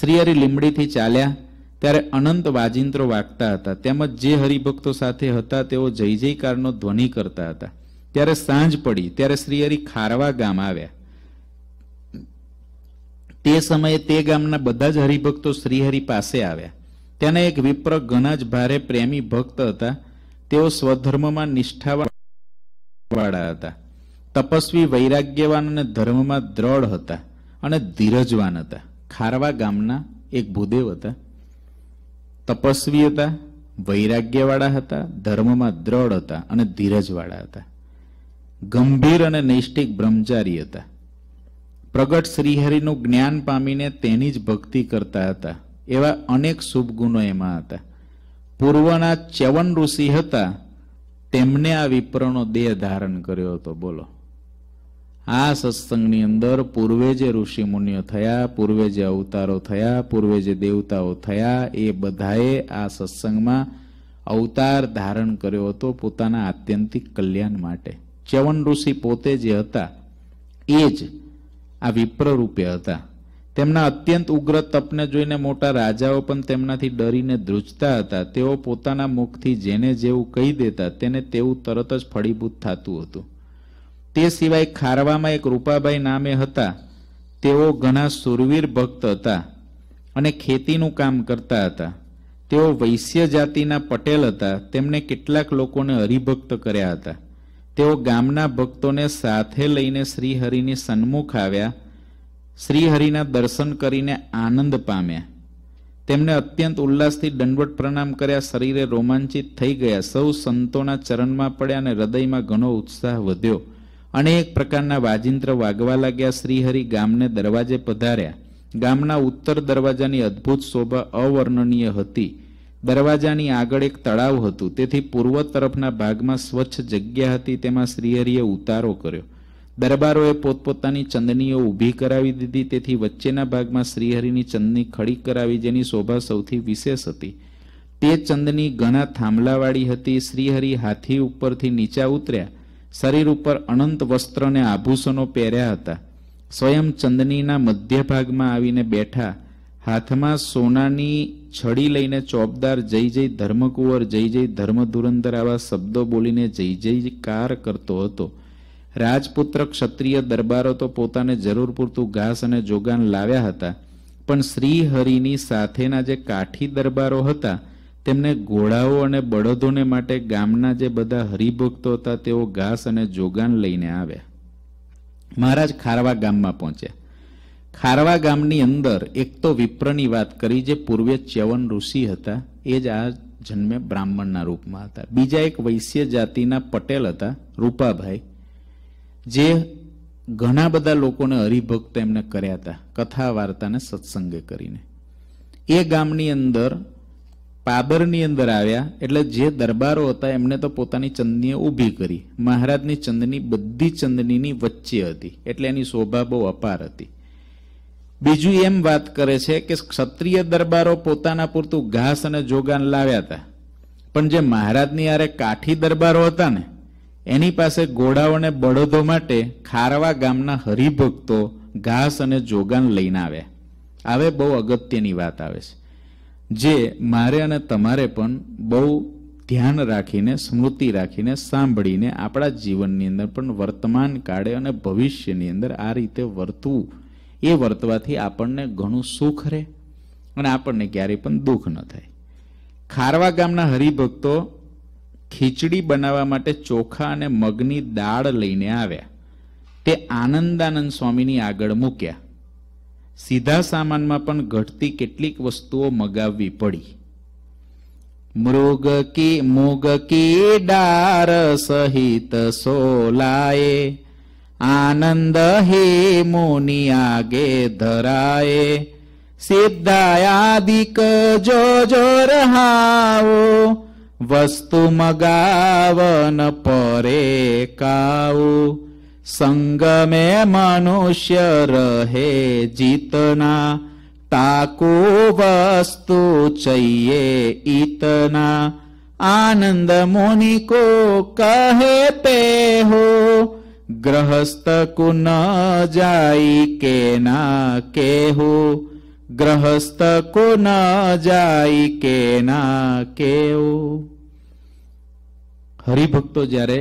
શ્રીહરિ લીમડીથી ચાલ્યા ત્યારે અનંત વાજિંત્રો વાગતા હતા તેમજ જે હરિભક્તો સાથે હતા તેઓ જય જયકારનો ધ્વનિ કરતા હતા ત્યારે સાંજ પડી ત્યારે શ્રીહરિ ખારવા ગામ આવ્યા તે સમયે તે ગામના બધા જ હરિભક્તો શ્રીહરિ પાસે આવ્યા તેના એક વિપ્ર ઘણા જ ભારે પ્રેમી ભક્ત હતા તેઓ સ્વધર્મમાં નિષ્ઠાવાળા હતા તપસ્વી વૈરાગ્યવાન અને ધર્મમાં દ્રઢ હતા અને ધીરજવાન હતા ખારવા ગામના એક ભૂદેવ હતા તપસ્વી હતા વૈરાગ્યવાળા હતા ધર્મમાં દ્રઢ હતા અને ધીરજવાળા હતા ગંભીર અને નૈષ્ઠિક બ્રહ્મચારી હતા પ્રગટ શ્રીહરિનું જ્ઞાન પામીને તેની જ ભક્તિ કરતા હતા એવા અનેક શુભ ગુણો એમાં હતા પૂર્વના ચ્યવન ઋષિ હતા તેમને આ વિપ્રનો દેહ ધારણ કર્યો હતો બોલો આ સત્સંગની અંદર પૂર્વે જે ઋષિ મુનિઓ થયા પૂર્વે જે અવતારો થયા પૂર્વે જે દેવતાઓ થયા એ બધાએ આ સત્સંગમાં અવતાર ધારણ કર્યો હતો પોતાના આત્યંતિક કલ્યાણ માટે ચ્યવન ઋષિ પોતે જે હતા એ જ આ વિપ્ર રૂપે હતા તેમના અત્યંત ઉગ્ર તપને જોઈને મોટા રાજાઓ પણ તેમનાથી ડરીને ધ્રુજતા હતા તેઓ પોતાના મુખથી જેને જેવું કહી દેતા તેને તેવું તરત જ ફળીભૂત થતું હતું તે સિવાય ખારવામાં એક રૂપાબાઈ નામે હતા તેઓ ઘણા સુરવીર ભક્ત હતા અને ખેતીનું કામ કરતા હતા તેઓ વૈશ્ય જાતિના પટેલ હતા તેમણે કેટલાક લોકોને હરિભક્ત કર્યા હતા તેઓ ગામના ભક્તોને સાથે લઈને શ્રીહરિની સન્મુખ આવ્યા શ્રીહરિના દર્શન કરીને આનંદ પામ્યા તેમણે અત્યંત ઉલ્લાસથી દંડવટ પ્રણામ કર્યા શરીરે રોમાંચિત થઈ ગયા સૌ સંતોના ચરણમાં પડ્યા અને હૃદયમાં ઘણો ઉત્સાહ વધ્યો અનેક પ્રકારના વાજિંત્ર વાગવા લાગ્યા શ્રીહરિ ગામને દરવાજે પધાર્યા ગામના ઉત્તર દરવાજાની અદ્ભુત શોભા અવર્ણનીય હતી દરવાજાની આગળ એક તળાવ હતું તેથી પૂર્વ તરફના ભાગમાં સ્વચ્છ જગ્યા હતી તેમાં શ્રીહરિએ ઉતારો કર્યો દરબારોએ પોતપોતાની ચંદનીઓ ઊભી કરાવી દીધી તેથી વચ્ચેના ભાગમાં શ્રીહરિની ચંદની ખડી કરાવી જેની શોભા સૌથી વિશેષ હતી તે ચંદની ઘણા થાંભલાવાળી હતી શ્રીહરિ હાથી ઉપરથી નીચા ઉતર્યા શરીર ઉપર અનંત વસ્ત્રને આભૂષણો પહેર્યા હતા સ્વયં ચંદનીના મધ્ય ભાગમાં આવીને બેઠા હાથમાં સોનાની છડી લઈને ચોપદાર જય જય ધર્મકુંવર જય જય ધર્મધુરંધર આવા શબ્દો બોલીને જય જયકાર કરતો હતો રાજપુત્ર ક્ષત્રિય દરબારો તો પોતાને જરૂર પૂરતું ઘાસ અને જોગાન લાવ્યા હતા પણ શ્રીહરિની સાથેના જે કાઠી દરબારો હતા તેમને ઘોડાઓ અને બળદોને માટે ગામના જે બધા હરિભક્તો હતા તેઓ ઘાસ અને જોગાન લઈને આવ્યા મહારાજ ખારવા ગામમાં પહોંચ્યા ખારવા ગામની અંદર એક તો વિપ્રની વાત કરી જે પૂર્વે ચ્યવન ઋષિ હતા એ જ આ જન્મે બ્રાહ્મણના રૂપમાં હતા બીજા એક વૈશ્ય જાતિના પટેલ હતા રૂપાભાઈ જે ઘણા બધા લોકોને હરિભક્ત એમને કર્યા હતા કથા વાર્તાને સત્સંગે કરીને એ ગામની અંદર પાદરની અંદર આવ્યા એટલે જે દરબારો હતા એમને તો પોતાની ચંદનીએ ઊભી કરી મહારાજની ચંદની બધી ચંદનીની વચ્ચે હતી એટલે એની શોભા બહુ અપાર હતી બીજું એમ વાત કરે છે કે ક્ષત્રિય દરબારો પોતાના પૂરતું ઘાસ અને જોગાન લાવ્યા હતા પણ જે મહારાજની આરે કાઠી દરબારો હતા ને એની પાસે ઘોડાઓને બળદો માટે ખારવા ગામના હરિભક્તો ઘાસ અને જોગાન લઈને આવ્યા આવે બહુ અગત્યની વાત આવે છે જે મારે અને તમારે પણ બહુ ધ્યાન રાખીને સ્મૃતિ રાખીને સાંભળીને આપણા જીવનની અંદર પણ વર્તમાન કાળે અને ભવિષ્યની અંદર આ રીતે વર્તવું એ વર્તવાથી આપણને ઘણું સુખ રહે અને આપણને ક્યારેય પણ દુઃખ ન થાય ખારવા ગામના હરિભક્તો ખીચડી બનાવવા માટે ચોખા અને મગની દાળ લઈને આવ્યા તે આનંદાનંદ સ્વામીની આગળ મૂક્યા સીધા સામાનમાં પણ ઘટતી કેટલીક વસ્તુઓ મગાવવી પડી મૃગ કે મૃગ કે ડાર સહિત સોલાએ આનંદ હે મુનિ આગે ધરાએ સિદ્ધાયાદિક જોજો રહાવો વસ્તુ મગાવન પરે કાઉ સંગમે મનુષ્ય રહે જીતના તાકુ વસ્તુ ચૈયે ઇતના આનંદ મુનિ કો કહે તે હો ગ્રહસ્થ ન જાય કે ના કેહુ ગ્રહસ્થ ન જાય કે ના કેવું હરિભક્તો જ્યારે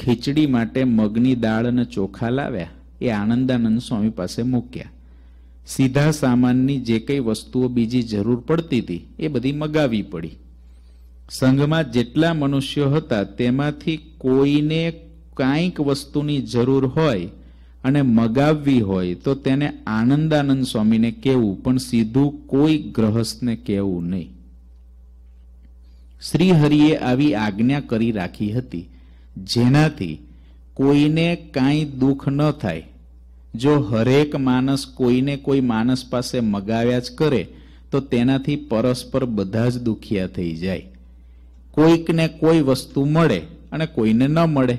ખીચડી માટે મગની દાળ અને ચોખા લાવ્યા એ આનંદાનંદ સ્વામી પાસે મૂક્યા સીધા સામાનની જે કંઈ વસ્તુઓ બીજી જરૂર પડતી હતી એ બધી મગાવી પડી સંઘમાં જેટલા મનુષ્યો હતા તેમાંથી કોઈને કાંઈક વસ્તુની જરૂર હોય અને મગાવવી હોય તો તેને આનંદાનંદ સ્વામીને કહેવું પણ સીધું કોઈ ગ્રહસ્થને કહેવું નહીં શ્રીહરિએ આવી આજ્ઞા કરી રાખી હતી જેનાથી કોઈને કાંઈ દુઃખ ન થાય જો હરેક માણસ કોઈને કોઈ માણસ પાસે મગાવ્યા જ કરે તો તેનાથી પરસ્પર બધા જ દુખિયા થઈ જાય કોઈકને કોઈ વસ્તુ મળે અને કોઈને ન મળે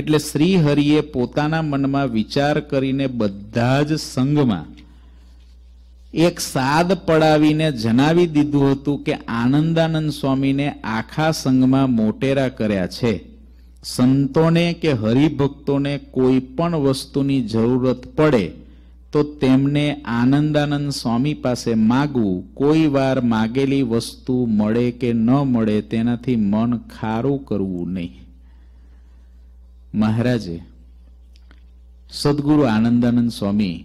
એટલે શ્રીહરિએ પોતાના મનમાં વિચાર કરીને બધા જ સંઘમાં એક સાદ પડાવીને જણાવી દીધું હતું કે આનંદાનંદ સ્વામીને આખા સંઘમાં મોટેરા કર્યા છે સંતોને કે હરિભક્તોને કોઈ પણ વસ્તુની જરૂરત પડે તો તેમને આનંદાનંદ સ્વામી પાસે માગવું કોઈ વાર માગેલી વસ્તુ મળે કે ન મળે તેનાથી મન ખારું કરવું નહીં મહારાજે સદગુરુ આનંદાનંદ સ્વામી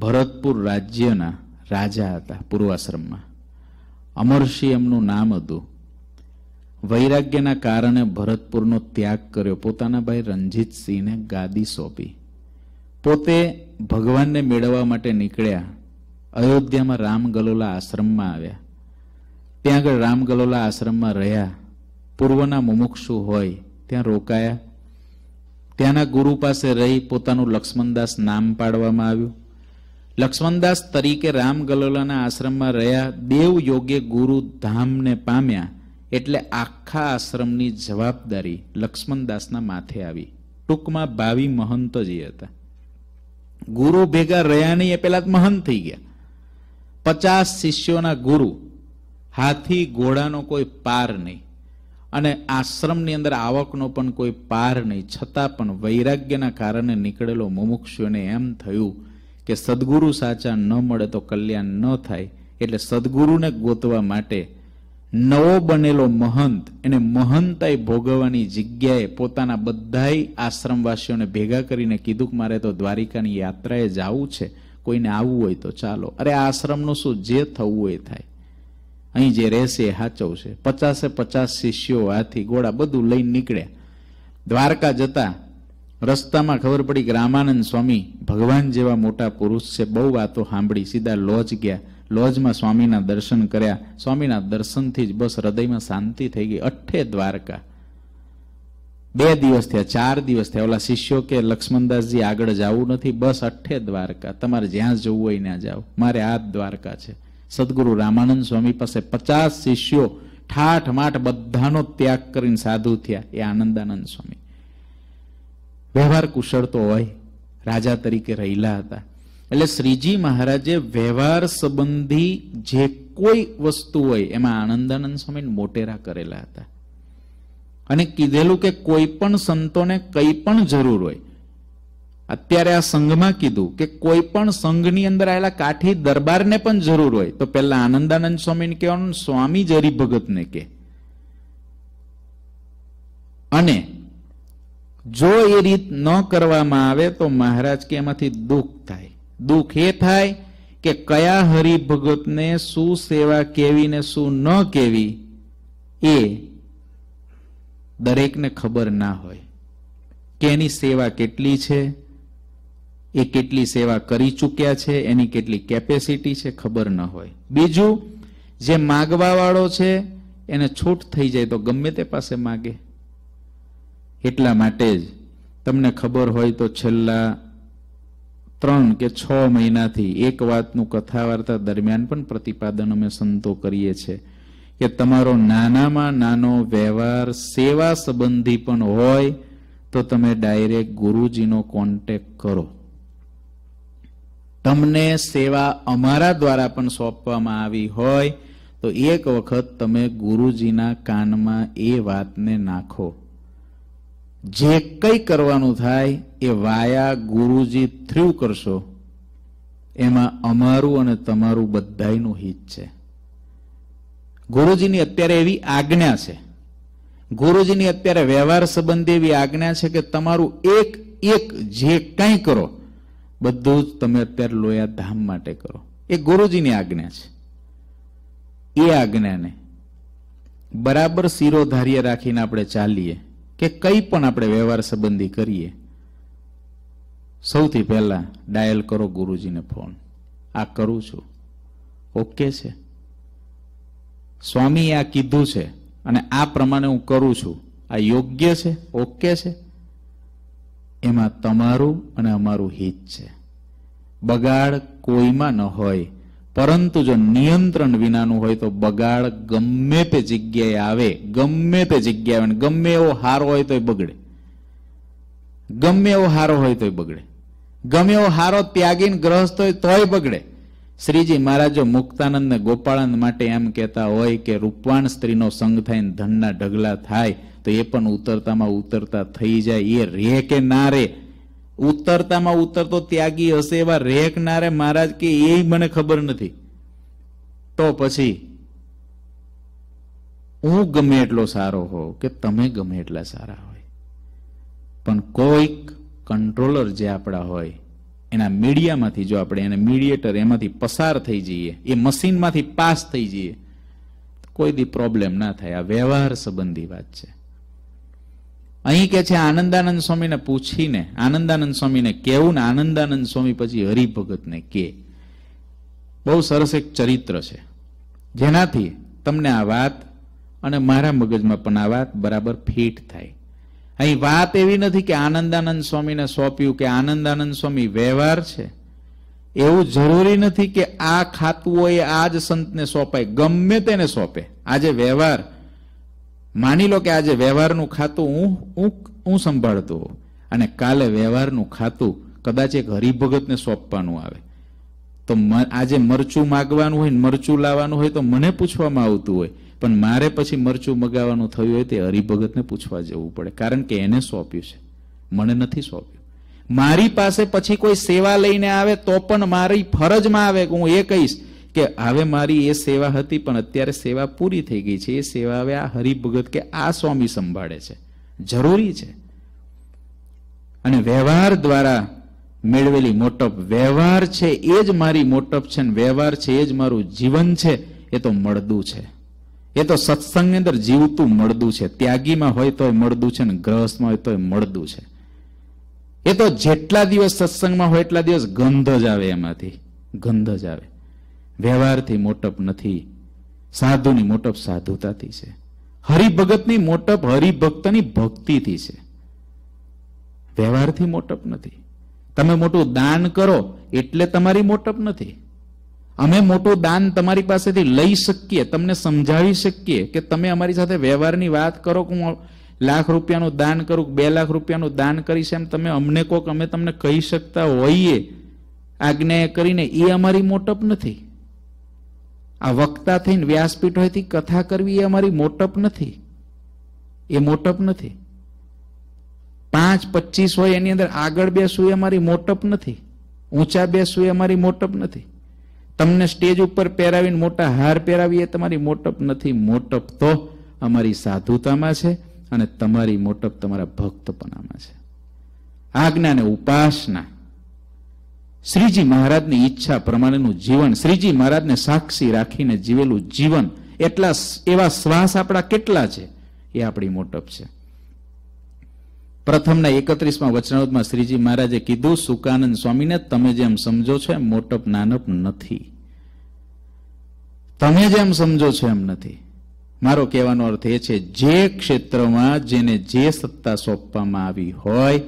ભરતપુર રાજ્યના રાજા હતા પૂર્વાશ્રમમાં અમરસિંહ એમનું નામ હતું વૈરાગ્યના કારણે ભરતપુરનો ત્યાગ કર્યો પોતાના ભાઈ રણજીતસિંહને ગાદી સોંપી પોતે ભગવાનને મેળવવા માટે નીકળ્યા અયોધ્યામાં રામગલોલા આશ્રમમાં આવ્યા ત્યાં આગળ રામગલોલા આશ્રમમાં રહ્યા પૂર્વના મુમુક્ષુ હોય ત્યાં રોકાયા ત્યાંના ગુરુ પાસે રહી પોતાનું લક્ષ્મણદાસ નામ પાડવામાં આવ્યું લક્ષ્મણદાસ તરીકે રામ ગલોલાના આશ્રમમાં રહ્યા દેવ યોગ્ય ગુરુ ધામને પામ્યા એટલે આખા આશ્રમની જવાબદારી લક્ષ્મણદાસના માથે આવી ટૂંકમાં ભાવિ મહંત જે હતા ગુરુ ભેગા રહ્યા નહીં એ પહેલા મહંત થઈ ગયા પચાસ શિષ્યોના ગુરુ હાથી ઘોડાનો કોઈ પાર નહીં અને આશ્રમની અંદર આવકનો પણ કોઈ પાર નહીં છતાં પણ વૈરાગ્યના કારણે નીકળેલો મુમુક્ષુને એમ થયું કે સદગુરુ સાચા ન મળે તો કલ્યાણ ન થાય એટલે સદગુરુને ગોતવા માટે નવો બનેલો મહંત એને મહંતાઈ ભોગવવાની જગ્યાએ પોતાના બધાય આશ્રમવાસીઓને ભેગા કરીને કીધું કે મારે તો દ્વારિકાની યાત્રાએ જવું છે કોઈને આવવું હોય તો ચાલો અરે આશ્રમનું શું જે થવું હોય થાય અહીં જે રહેશે એ સાચવશે પચાસે પચાસ શિષ્યો હાથી ઘોડા બધું લઈને નીકળ્યા દ્વારકા જતા રસ્તામાં ખબર પડી કે રામાનંદ સ્વામી ભગવાન જેવા મોટા પુરુષ છે બહુ વાતો સાંભળી સીધા લોજ ગયા લોજમાં સ્વામીના દર્શન કર્યા સ્વામીના દર્શનથી જ બસ હૃદયમાં શાંતિ થઈ ગઈ અઠ્ઠે દ્વારકા બે દિવસ થયા ચાર દિવસ થયા ઓલા શિષ્યો કે લક્ષ્મણદાસજી આગળ જવું નથી બસ અઠ્ઠે દ્વારકા તમારે જ્યાં જવું હોય ત્યાં જાઓ મારે આ જ દ્વારકા છે સદગુરુ રામાનંદ સ્વામી પાસે પચાસ શિષ્યો ઠાઠ માઠ બધાનો ત્યાગ કરીને સાધુ થયા એ આનંદાનંદ સ્વામી વ્યવહાર કુશળ તો હોય રાજા તરીકે રહેલા હતા એટલે શ્રીજી મહારાજે વ્યવહાર સંબંધી જે કોઈ વસ્તુ હોય એમાં આનંદાનંદ સ્વામી મોટેરા કરેલા હતા અને કીધેલું કે કોઈ પણ સંતોને કંઈ પણ જરૂર હોય અત્યારે આ સંઘમાં કીધું કે કોઈ પણ સંઘની અંદર આવેલા કાઠી દરબારને પણ જરૂર હોય તો પહેલા આનંદાનંદ સ્વામીને કહેવાનું સ્વામી જ હરિભગતને કે અને જો એ રીત ન કરવામાં આવે તો મહારાજ કે એમાંથી દુઃખ થાય દુઃખ એ થાય કે કયા હરિભગતને શું સેવા કેવી ને શું ન કેવી એ દરેકને ખબર ના હોય કે એની સેવા કેટલી છે એ કેટલી સેવા કરી ચૂક્યા છે એની કેટલી કેપેસિટી છે ખબર ન હોય બીજું જે માગવાવાળો છે એને છૂટ થઈ જાય તો ગમે તે પાસે માગે એટલા માટે જ તમને ખબર હોય તો છેલ્લા ત્રણ કે છ મહિનાથી એક વાતનું કથા વાર્તા દરમિયાન પણ પ્રતિપાદન અમે સંતો કરીએ છીએ કે તમારો નાનામાં નાનો વ્યવહાર સેવા સંબંધી પણ હોય તો તમે ડાયરેક્ટ ગુરુજીનો કોન્ટેક કરો તમને સેવા અમારા દ્વારા પણ સોંપવામાં આવી હોય તો એક વખત તમે ગુરુજીના કાનમાં એ વાતને નાખો જે કંઈ કરવાનું થાય એ વાયા ગુરુજી થ્રુ કરશો એમાં અમારું અને તમારું બધાનું હિત છે ગુરુજીની અત્યારે એવી આજ્ઞા છે ગુરુજીની અત્યારે વ્યવહાર સંબંધી એવી આજ્ઞા છે કે તમારું એક એક જે કંઈ કરો બધું જ તમે અત્યારે લોયા ધામ માટે કરો એ ગુરુજીની આજ્ઞા છે એ આજ્ઞાને બરાબર શીરો ધાર્ય રાખીને આપણે ચાલીએ કે કંઈ પણ આપણે વ્યવહાર સંબંધી કરીએ સૌથી પહેલાં ડાયલ કરો ગુરુજીને ફોન આ કરું છું ઓકે છે સ્વામીએ આ કીધું છે અને આ પ્રમાણે હું કરું છું આ યોગ્ય છે ઓકે છે એમાં તમારું અને અમારું હિત છે બગાડ કોઈમાં ન હોય પરંતુ જો નિયંત્રણ વિનાનું હોય તો બગાડ ગમે તે જગ્યાએ આવે ગમે તે જગ્યાએ આવે ગમે એવો હારો હોય તોય બગડે ગમે એવો હારો હોય તોય બગડે ગમે એવો હારો ત્યાગીને ગ્રહસ્થ હોય તોય બગડે શ્રીજી મહારાજો મુક્તાનંદ ને ગોપાળાનંદ માટે એમ કહેતા હોય કે રૂપવાન સ્ત્રીનો સંગ થાય ધનના ઢગલા થાય તો એ પણ ઉતરતામાં ઉતરતા થઈ જાય એ રે કે ના રે ઉતરતામાં ઉતરતો ત્યાગી હશે એવા રે કે ના રે મહારાજ કે એ મને ખબર નથી તો પછી હું ગમે એટલો સારો હોઉં કે તમે ગમે એટલા સારા હોય પણ કોઈક કંટ્રોલર જે આપણા હોય એના મીડિયામાંથી જો આપણે એને મીડિયેટર એમાંથી પસાર થઈ જઈએ એ મશીનમાંથી પાસ થઈ જઈએ કોઈ દી પ્રોબ્લેમ ના થાય આ વ્યવહાર સંબંધી વાત છે અહીં કે છે આનંદાનંદ સ્વામીને પૂછીને આનંદાનંદ સ્વામીને કેવું ને આનંદાનંદ સ્વામી પછી હરિભગતને કે બહુ સરસ એક ચરિત્ર છે જેનાથી તમને આ વાત અને મારા મગજમાં પણ આ વાત બરાબર ફિટ થાય અહીં વાત એવી નથી કે આનંદાનંદ સ્વામીને સોંપ્યું કે આનંદાનંદ સ્વામી વ્યવહાર છે એવું જરૂરી નથી કે આ ખાતું હોય આ જ સંતને સોંપાય ગમે તેને સોંપે આજે વ્યવહાર માની લો કે આજે વ્યવહારનું ખાતું હું હું હું સંભાળતો અને કાલે વ્યવહારનું ખાતું કદાચ એક હરિભગતને સોંપવાનું આવે તો આજે મરચું માગવાનું હોય ને મરચું લાવવાનું હોય તો મને પૂછવામાં આવતું હોય પણ મારે પછી મરચું મગાવવાનું થયું હોય તે હરિભગતને પૂછવા જવું પડે કારણ કે એને સોંપ્યું છે મને નથી સોંપ્યું મારી પાસે પછી કોઈ સેવા લઈને આવે તો પણ મારી ફરજમાં આવે હું એ કહીશ કે હવે મારી એ સેવા હતી પણ અત્યારે સેવા પૂરી થઈ ગઈ છે એ સેવા હવે આ હરિભગત કે આ સ્વામી સંભાળે છે જરૂરી છે અને વ્યવહાર દ્વારા મેળવેલી મોટપ વ્યવહાર છે એ જ મારી મોટપ છે ને વ્યવહાર છે એ જ મારું જીવન છે એ તો મળદું છે એ તો સત્સંગની અંદર જીવતું મળદું છે ત્યાગીમાં હોય તોય મળદું છે ને ગ્રહસ્થમાં હોય તોય મળદું છે એ તો જેટલા દિવસ સત્સંગમાં હોય એટલા દિવસ ગંધ જ આવે એમાંથી ગંધ જ આવે વ્યવહારથી મોટપ નથી સાધુની મોટપ સાધુતાથી છે હરિભગતની મોટપ હરિભક્તની ભક્તિથી છે વ્યવહારથી મોટપ નથી તમે મોટું દાન કરો એટલે તમારી મોટપ નથી અમે મોટું દાન તમારી પાસેથી લઈ શકીએ તમને સમજાવી શકીએ કે તમે અમારી સાથે વ્યવહારની વાત કરો કે હું લાખ રૂપિયાનું દાન કરું બે લાખ રૂપિયાનું દાન કરીશ એમ તમે અમને કોક અમે તમને કહી શકતા હોઈએ આજ્ઞા કરીને એ અમારી મોટપ નથી આ વક્તા થઈને વ્યાસપીઠ હોયથી કથા કરવી એ અમારી મોટપ નથી એ મોટપ નથી પાંચ પચીસ હોય એની અંદર આગળ બેસવું એ અમારી મોટપ નથી ઊંચા બેસવું એ અમારી મોટપ નથી તમને સ્ટેજ ઉપર પહેરાવીને મોટા હાર પહેરાવી એ તમારી મોટપ નથી મોટપ તો અમારી સાધુતામાં છે અને તમારી મોટપ તમારા ભક્તપણામાં છે આજ્ઞા ને ઉપાસના શ્રીજી મહારાજની ઈચ્છા પ્રમાણેનું જીવન શ્રીજી મહારાજને સાક્ષી રાખીને જીવેલું જીવન એટલા એવા શ્વાસ આપણા કેટલા છે એ આપણી મોટપ છે પ્રથમના એકત્રીસમાં વચનાવતમાં શ્રીજી મહારાજે કીધું સુકાનંદ સ્વામીને તમે જેમ સમજો છો એમ મોટપ નાનપ નથી તમે જેમ સમજો છો એમ નથી મારો કહેવાનો અર્થ એ છે જે ક્ષેત્રમાં જેને જે સત્તા સોંપવામાં આવી હોય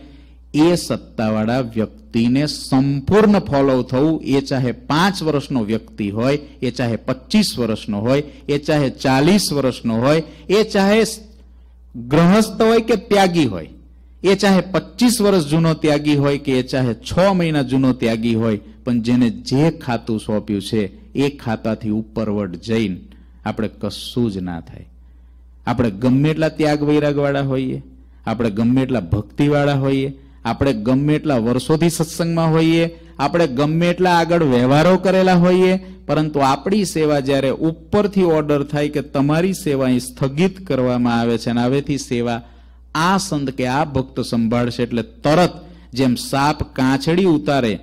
એ સત્તાવાળા વ્યક્તિને સંપૂર્ણ ફોલો થવું એ ચાહે પાંચ વર્ષનો વ્યક્તિ હોય એ ચાહે પચીસ વર્ષનો હોય એ ચાહે ચાલીસ વર્ષનો હોય એ ચાહે ગ્રહસ્થ હોય કે ત્યાગી હોય એ ચાહે પચીસ વર્ષ જૂનો ત્યાગી હોય કે એ ચાહે છ મહિના જૂનો ત્યાગી હોય પણ જેને જે ખાતું સોંપ્યું છે એ ખાતાથી ઉપરવટ જઈને આપણે કશું જ ના થાય આપણે ગમે એટલા ત્યાગ વૈરાગવાળા હોઈએ આપણે ગમે એટલા ભક્તિવાળા હોઈએ આપણે ગમે એટલા વર્ષોથી સત્સંગમાં હોઈએ આપણે ગમે એટલા આગળ વ્યવહારો કરેલા હોઈએ પરંતુ આપણી સેવા જ્યારે ઉપરથી ઓર્ડર થાય કે તમારી સેવા અહીં સ્થગિત કરવામાં આવે છે અને હવેથી સેવા આ સંત કે આ ભક્ત સંભાળશે એટલે તરત જેમ સાપ કાંચડી ઉતારે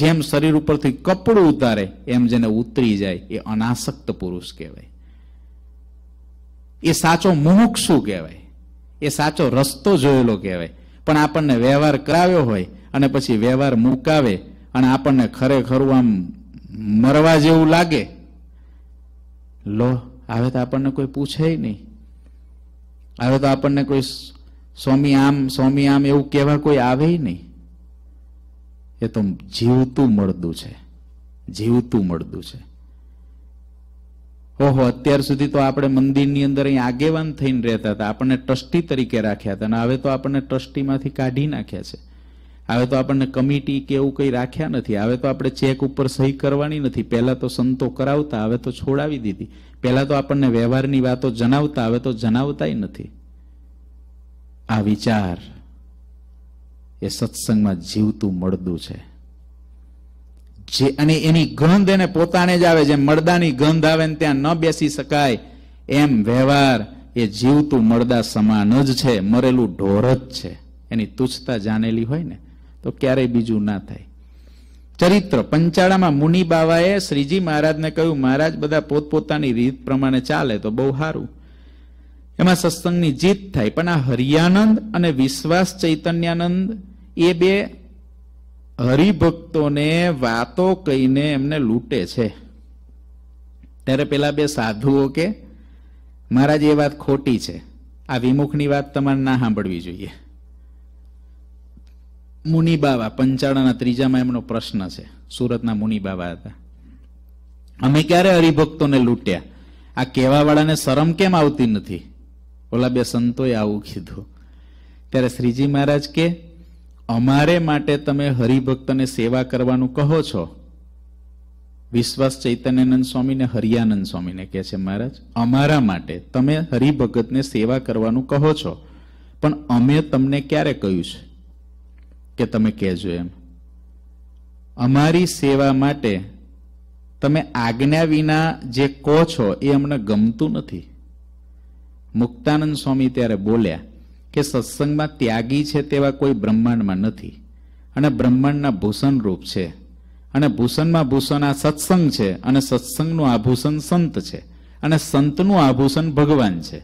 જેમ શરીર ઉપરથી કપડું ઉતારે એમ જેને ઉતરી જાય એ અનાસક્ત પુરુષ કહેવાય એ સાચો શું કહેવાય એ સાચો રસ્તો જોયેલો કહેવાય પણ આપણને વ્યવહાર કરાવ્યો હોય અને પછી વ્યવહાર મુકાવે અને આપણને ખરેખરું આમ મરવા જેવું લાગે લો હવે તો આપણને કોઈ પૂછે નહીં હવે તો આપણને કોઈ સ્વામી આમ સ્વામી આમ એવું કહેવા કોઈ આવે નહીં એ તો જીવતું મળદું છે જીવતું મળદું છે ઓહો અત્યાર સુધી તો આપણે મંદિરની અંદર અહીં આગેવાન થઈને રહેતા હતા આપણને ટ્રસ્ટી તરીકે રાખ્યા હતા અને હવે તો આપણને ટ્રસ્ટીમાંથી કાઢી નાખ્યા છે હવે તો આપણને કમિટી કે એવું કંઈ રાખ્યા નથી હવે તો આપણે ચેક ઉપર સહી કરવાની નથી પહેલાં તો સંતો કરાવતા હવે તો છોડાવી દીધી પહેલાં તો આપણને વ્યવહારની વાતો જણાવતા હવે તો જણાવતાય નથી આ વિચાર એ સત્સંગમાં જીવતું મળદું છે જે અને એની ગંધ એને પોતાને જ આવે જેમ મળદાની ગંધ આવે ને ત્યાં ન બેસી શકાય એમ વ્યવહાર એ જીવતું મળદા સમાન જ છે મરેલું ઢોર જ છે એની તુચ્છતા જાણેલી હોય ને તો ક્યારેય બીજું ના થાય ચરિત્ર પંચાળામાં મુનિ બાવાએ શ્રીજી મહારાજને કહ્યું મહારાજ બધા પોતપોતાની રીત પ્રમાણે ચાલે તો બહુ સારું એમાં સત્સંગની જીત થાય પણ આ હરિયાનંદ અને વિશ્વાસ ચૈતન્યાનંદ એ બે હરિભક્તોને વાતો કહીને એમને લૂંટે છે ત્યારે પેલા બે સાધુઓ કે મહારાજ એ વાત ખોટી છે આ વિમુખની વાત તમારે ના સાંભળવી જોઈએ મુનિબાવા પંચાળાના ત્રીજામાં એમનો પ્રશ્ન છે સુરતના મુનિબાવા હતા અમે ક્યારે હરિભક્તોને લૂંટ્યા આ કહેવાવાળાને શરમ કેમ આવતી નથી ઓલા બે સંતોએ આવું કીધું ત્યારે શ્રીજી મહારાજ કે અમારે માટે તમે હરિભક્તને સેવા કરવાનું કહો છો વિશ્વાસ ચૈતન્યાનંદ સ્વામીને હરિયાનંદ સ્વામીને કહે છે મહારાજ અમારા માટે તમે હરિભગતને સેવા કરવાનું કહો છો પણ અમે તમને ક્યારે કહ્યું છે કે તમે કહેજો એમ અમારી સેવા માટે તમે આજ્ઞા વિના જે કહો છો એ અમને ગમતું નથી મુક્તાનંદ સ્વામી ત્યારે બોલ્યા કે સત્સંગમાં ત્યાગી છે તેવા કોઈ બ્રહ્માંડમાં નથી અને બ્રહ્માંડના ભૂષણ રૂપ છે અને ભૂષણમાં ભૂષણ આ સત્સંગ છે અને સત્સંગનું આભૂષણ સંત છે અને સંતનું આભૂષણ ભગવાન છે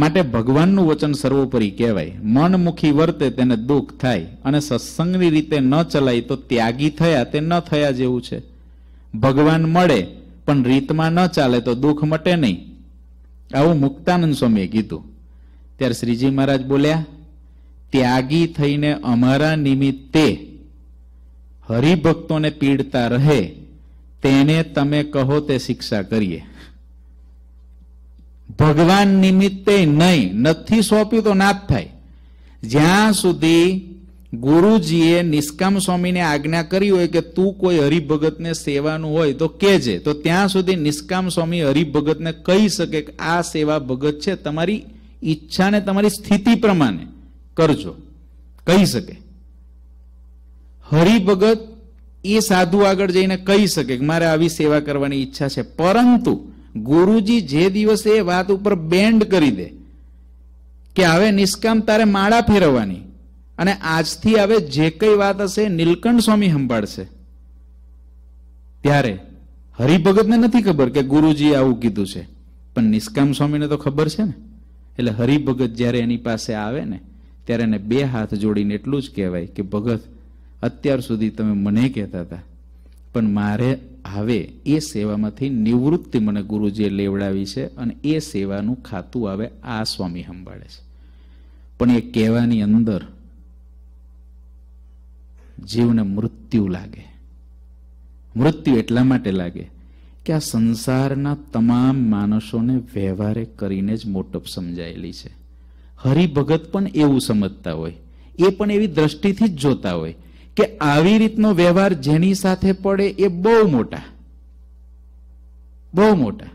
માટે ભગવાનનું વચન સર્વોપરી કહેવાય મનમુખી વર્તે તેને દુઃખ થાય અને સત્સંગની રીતે ન ચલાય તો ત્યાગી થયા તે ન થયા જેવું છે ભગવાન મળે પણ રીતમાં ન ચાલે તો દુઃખ મટે નહીં આવું મુક્તાનંદ સ્વામીએ કીધું ત્યારે શ્રીજી મહારાજ બોલ્યા ત્યાગી થઈને અમારા નિમિત્તે હરિભક્તોને પીડતા રહે તેને તમે કહો તે શિક્ષા કરીએ ભગવાન નિમિત્તે નહીં નથી સોંપ્યું તો નાથ થાય જ્યાં સુધી ગુરુજીએ નિષ્કામ સ્વામીને આજ્ઞા કરી હોય કે તું કોઈ હરિભગતને સેવાનું હોય તો કેજે તો ત્યાં સુધી નિષ્કામ સ્વામી હરિભગતને કહી શકે કે આ સેવા ભગત છે તમારી ઈચ્છાને તમારી સ્થિતિ પ્રમાણે કરજો કહી શકે હરિભગત એ સાધુ આગળ જઈને કહી શકે કે મારે આવી સેવા કરવાની ઈચ્છા છે પરંતુ ગુરુજી જે દિવસે એ વાત ઉપર બેન્ડ કરી દે કે હવે નિષ્કામ તારે માળા ફેરવવાની અને આજથી હવે જે કઈ વાત હશે નીલકંઠ સ્વામી સંભાળશે ત્યારે હરિભગતને નથી ખબર કે ગુરુજી આવું કીધું છે પણ નિષ્કામ સ્વામીને તો ખબર છે ને એટલે હરિભગત જ્યારે એની પાસે આવે ને ત્યારે એને બે હાથ જોડીને એટલું જ કહેવાય કે ભગત અત્યાર સુધી તમે મને કહેતા હતા પણ મારે હવે એ સેવામાંથી નિવૃત્તિ મને ગુરુજીએ લેવડાવી છે અને એ સેવાનું ખાતું આવે આ સ્વામી સંભાળે છે પણ એ કહેવાની અંદર જીવને મૃત્યુ લાગે મૃત્યુ એટલા માટે લાગે કે આ સંસારના તમામ માણસોને વ્યવહારે કરીને જ મોટપ સમજાયેલી છે હરિભગત પણ એવું સમજતા હોય એ પણ એવી દ્રષ્ટિથી જ જોતા હોય કે આવી રીતનો વ્યવહાર જેની સાથે પડે એ બહુ મોટા બહુ મોટા